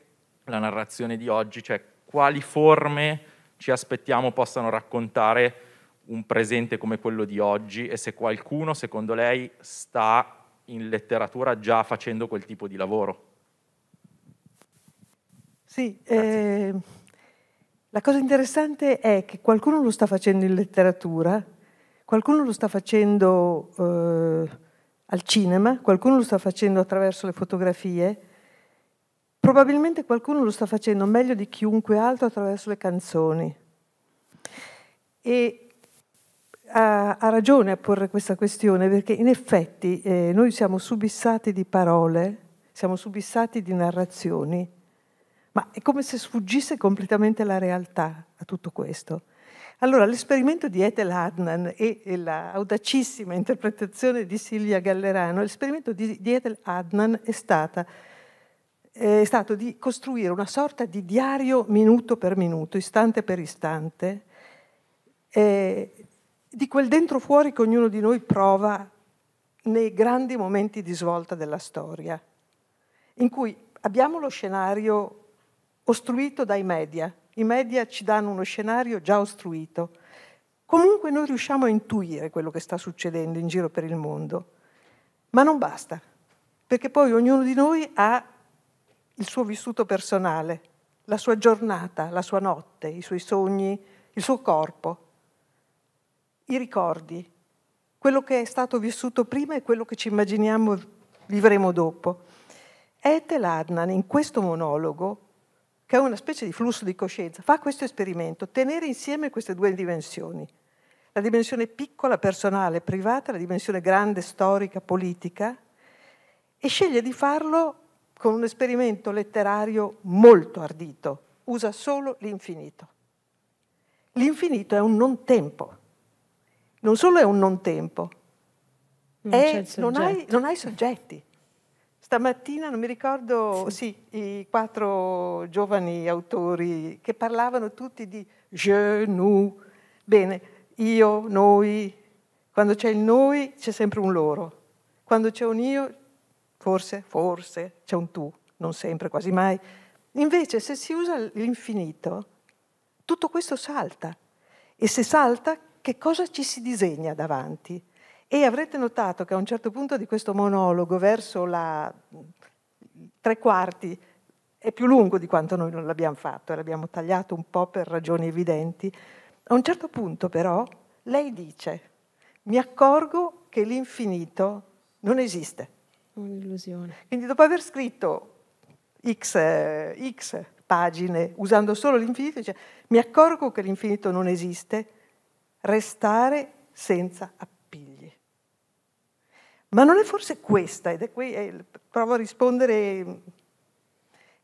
la narrazione di oggi, cioè quali forme ci aspettiamo possano raccontare un presente come quello di oggi e se qualcuno, secondo lei, sta in letteratura già facendo quel tipo di lavoro. Sì, eh, la cosa interessante è che qualcuno lo sta facendo in letteratura, qualcuno lo sta facendo eh, al cinema, qualcuno lo sta facendo attraverso le fotografie, probabilmente qualcuno lo sta facendo meglio di chiunque altro attraverso le canzoni. E ha, ha, ragione a porre questa questione perché in effetti eh, noi siamo subissati di parole, siamo subissati di narrazioni, ma è come se sfuggisse completamente la realtà a tutto questo. Allora, l'esperimento di Ethel Adnan e, e l'audacissima interpretazione di Silvia Gallerano, l'esperimento di, di Ethel Adnan è, stata, eh, è stato di costruire una sorta di diario minuto per minuto, istante per istante, eh, di quel dentro fuori che ognuno di noi prova nei grandi momenti di svolta della storia, in cui abbiamo lo scenario ostruito dai media. I media ci danno uno scenario già ostruito. Comunque noi riusciamo a intuire quello che sta succedendo in giro per il mondo, ma non basta, perché poi ognuno di noi ha il suo vissuto personale, la sua giornata, la sua notte, i suoi sogni, il suo corpo i ricordi, quello che è stato vissuto prima e quello che ci immaginiamo vivremo dopo. Ethel Adnan in questo monologo, che è una specie di flusso di coscienza, fa questo esperimento, tenere insieme queste due dimensioni, la dimensione piccola, personale, privata, la dimensione grande, storica, politica, e sceglie di farlo con un esperimento letterario molto ardito, usa solo l'infinito. L'infinito è un non tempo non solo è un non tempo, non, mm, è, non, hai, non hai, soggetti. Stamattina, non mi ricordo, sì. sì. i quattro giovani autori che parlavano tutti di je, nous. Bene, io, noi. Quando c'è il noi c'è sempre un loro. Quando c'è un io, forse, forse, c'è un tu. Non sempre, quasi mai. Invece se si usa l'infinito, tutto questo salta. E se salta, che cosa ci si disegna davanti. E avrete notato che a un certo punto di questo monologo, verso la tre quarti, è più lungo di quanto noi non l'abbiamo fatto, l'abbiamo tagliato un po' per ragioni evidenti. A un certo punto però lei dice, mi accorgo che l'infinito non esiste. Un'illusione. Quindi dopo aver scritto X, X pagine usando solo l'infinito, dice, mi accorgo che l'infinito non esiste, restare senza appigli. Ma non è forse questa, ed è qui, è, eh, provo a rispondere,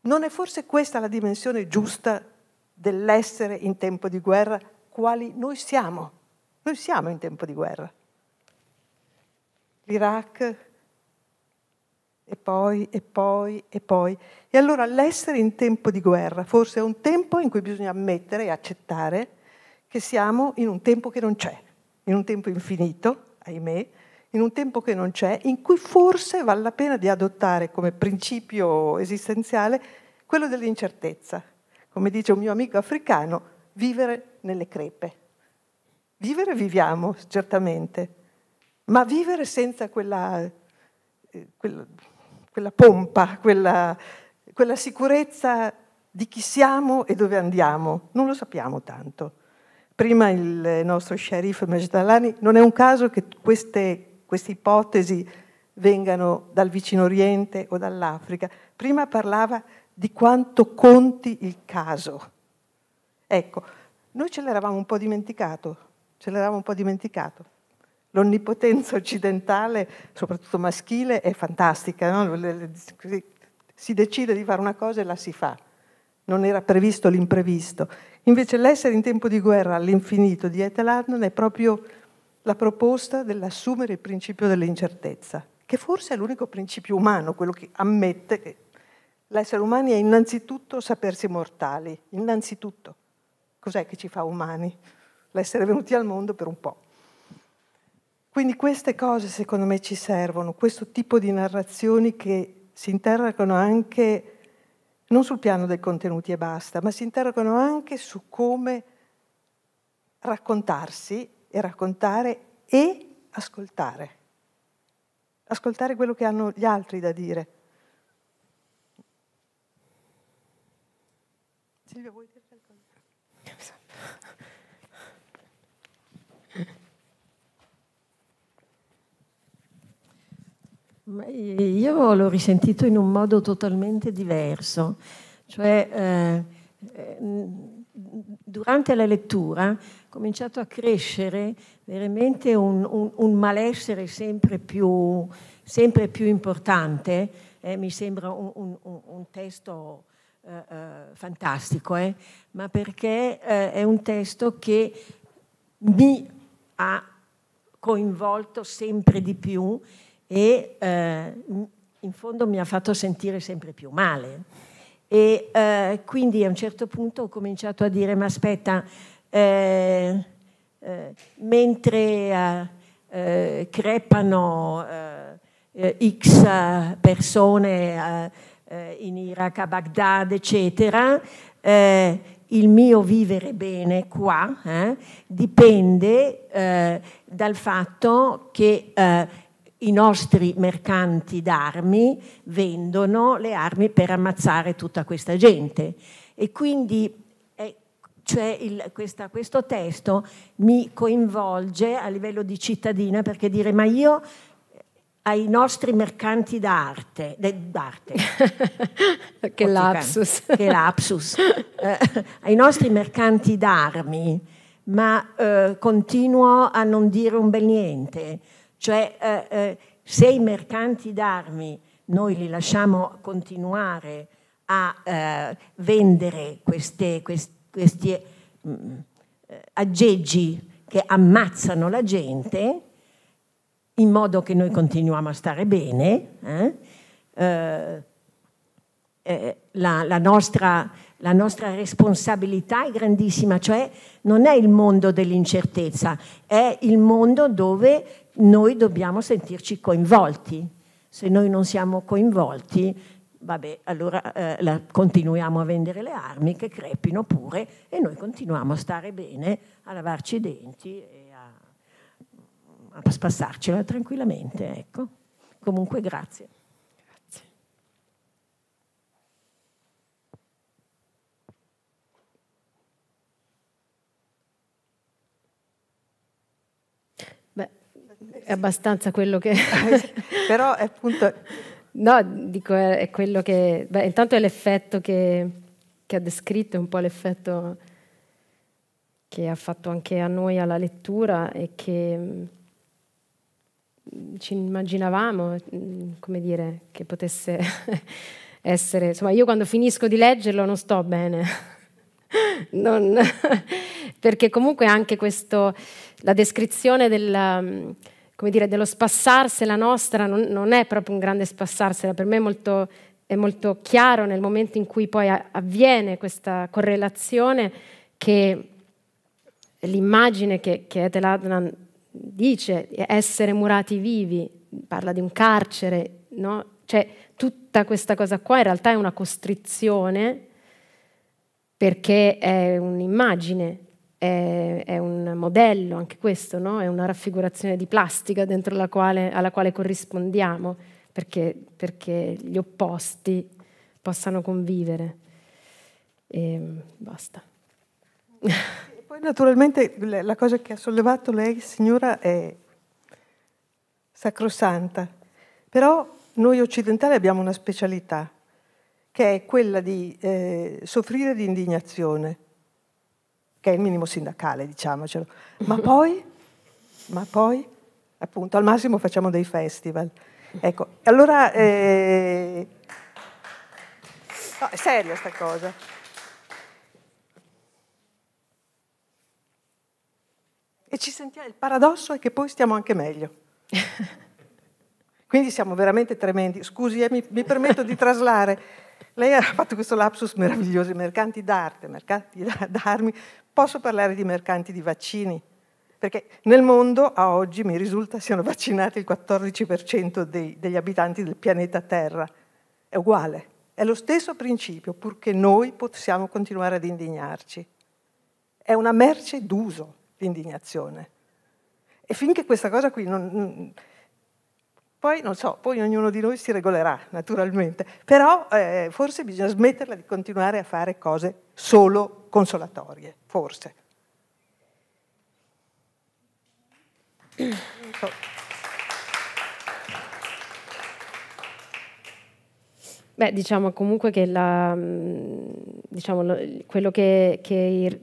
non è forse questa la dimensione giusta dell'essere in tempo di guerra quali noi siamo? Noi siamo in tempo di guerra. L'Iraq e poi, e poi, e poi. E allora l'essere in tempo di guerra forse è un tempo in cui bisogna ammettere e accettare che siamo in un tempo che non c'è, in un tempo infinito, ahimè, in un tempo che non c'è, in cui forse vale la pena di adottare come principio esistenziale quello dell'incertezza. Come dice un mio amico africano, vivere nelle crepe. Vivere viviamo, certamente, ma vivere senza quella, eh, quella, quella pompa, quella, quella sicurezza di chi siamo e dove andiamo, non lo sappiamo tanto prima il nostro scerif Majdalani, non è un caso che queste, queste ipotesi vengano dal vicino Oriente o dall'Africa. Prima parlava di quanto conti il caso. Ecco, noi ce l'eravamo un po' dimenticato, ce l'eravamo un po' dimenticato. L'onnipotenza occidentale, soprattutto maschile, è fantastica. No? Si decide di fare una cosa e la si fa. Non era previsto l'imprevisto. Invece l'essere in tempo di guerra all'infinito di Etelarnon è proprio la proposta dell'assumere il principio dell'incertezza, che forse è l'unico principio umano, quello che ammette che l'essere umano è innanzitutto sapersi mortali, innanzitutto. Cos'è che ci fa umani? L'essere venuti al mondo per un po'. Quindi queste cose secondo me ci servono, questo tipo di narrazioni che si interrogano anche non sul piano dei contenuti e basta, ma si interrogano anche su come raccontarsi e raccontare e ascoltare. Ascoltare quello che hanno gli altri da dire. Silvia, vuoi? Eh, io l'ho risentito in un modo totalmente diverso, cioè eh, eh durante la lettura è cominciato a crescere veramente un, un, un malessere sempre più, sempre più importante, eh, mi sembra un, un testo eh, eh fantastico, ma perché è un testo che mi ha coinvolto sempre di più e eh, in fondo mi ha fatto sentire sempre più male. E eh, quindi a un certo punto ho cominciato a dire, ma aspetta, eh, eh mentre eh, crepano eh, X persone in Iraq, a Baghdad, eccetera, il mio vivere bene qua dipende dal fatto che i nostri mercanti d'armi vendono le armi per ammazzare tutta questa gente. E quindi eh, cioè il, questa, questo testo mi coinvolge a livello di cittadina perché dire ma io eh, ai nostri mercanti d'arte, d'arte. che lapsus, che lapsus. Eh, ai nostri mercanti d'armi, ma eh, continuo a non dire un bel niente cioè, eh, eh, se i mercanti d'armi noi li lasciamo continuare a eh, vendere queste, quest, questi mh, mm, aggeggi che ammazzano la gente, in modo che noi continuiamo a stare bene, eh, eh, eh, la, la nostra la nostra responsabilità è grandissima, cioè non è il mondo dell'incertezza, è il mondo dove noi dobbiamo sentirci coinvolti. Se noi non siamo coinvolti, vabbè, allora eh, continuiamo a vendere le armi che crepino pure e noi continuiamo a stare bene, a lavarci i denti e a, a spassarcela tranquillamente. Ecco. Comunque grazie. è abbastanza quello che... Però appunto... No, dico, è, è quello che... Beh, intanto è l'effetto che, che, ha descritto, è un po' l'effetto che ha fatto anche a noi alla lettura e che mm, ci immaginavamo, mm, come dire, che potesse essere... Insomma, io quando finisco di leggerlo non sto bene. non, perché comunque anche questo, la descrizione della mm, come dire, dello spassarsela nostra non, non, è proprio un grande spassarsela, per me è molto, è molto chiaro nel momento in cui poi avviene questa correlazione che l'immagine che, che Eteladnan dice, essere murati vivi, parla di un carcere, no? cioè tutta questa cosa qua in realtà è una costrizione perché è un'immagine è, è un modello, anche questo, no? è una raffigurazione di plastica quale, alla quale corrispondiamo perché, perché, gli opposti possano convivere. E ehm, basta. E poi naturalmente la cosa che ha sollevato lei, signora, è sacrosanta, però noi occidentali abbiamo una specialità, che è quella di eh, soffrire di indignazione che è il minimo sindacale, diciamocelo. Ma poi, ma poi appunto, al massimo facciamo dei festival. Ecco, allora... Eh... No, è seria sta cosa. E ci sentiamo, il paradosso è che poi stiamo anche meglio. Quindi siamo veramente tremendi. Scusi, eh, mi, mi, permetto di traslare. Lei ha fatto questo lapsus meraviglioso, mercanti d'arte, mercanti d'armi, Posso parlare di mercanti di vaccini? Perché nel mondo a oggi mi risulta siano vaccinati il 14% dei, degli abitanti del pianeta Terra. È uguale, è lo stesso principio, purché noi possiamo continuare ad indignarci. È una merce d'uso l'indignazione. E finché questa cosa qui non, poi non so, poi ognuno di noi si regolerà naturalmente, però eh, forse bisogna smetterla di continuare a fare cose solo consolatorie, forse. Beh, diciamo comunque che la, mm, diciamo, quello che, che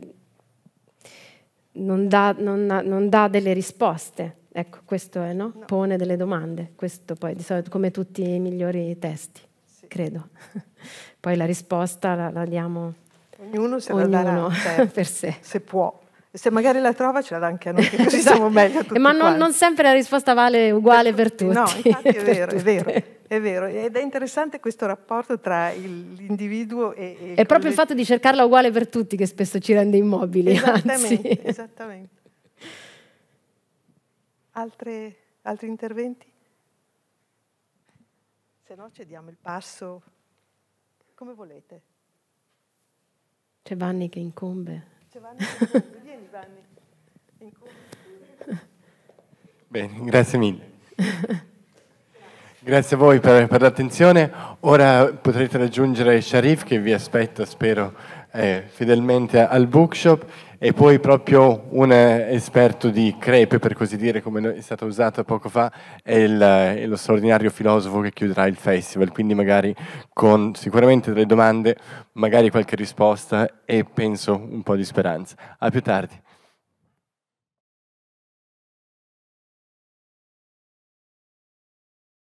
non, dà, non, non dà delle risposte Ecco, questo è, no? no? Pone delle domande, questo poi di solito come tutti i migliori testi, sì. credo. poi la risposta la, la diamo ognuno, se ognuno darà, per sé. Se può. se magari la trova ce la dà anche a noi, così esatto. siamo meglio eh, tutti Ma non, non, sempre la risposta vale uguale per, per tutti. No, infatti è vero, tutte. è vero, è vero. Ed è interessante questo rapporto tra l'individuo e... e è proprio il fatto di cercarla uguale per tutti che spesso ci rende immobili, Esattamente, anzi. esattamente. Altre, altri interventi? Se no cediamo il passo come volete. C'è Vanni che incombe. C'è Vanni che incombe. Vieni Vanni. Incombe. Bene, grazie mille. Grazie a voi per, per, l'attenzione. Ora potrete raggiungere Sharif che vi aspetta, spero, eh, fedelmente al bookshop e poi proprio un eh, esperto di crepe, per così dire, come è stato usato poco fa, è, il, è eh, lo straordinario filosofo che chiuderà il festival, quindi magari con sicuramente delle domande, magari qualche risposta e penso un po' di speranza. A più tardi.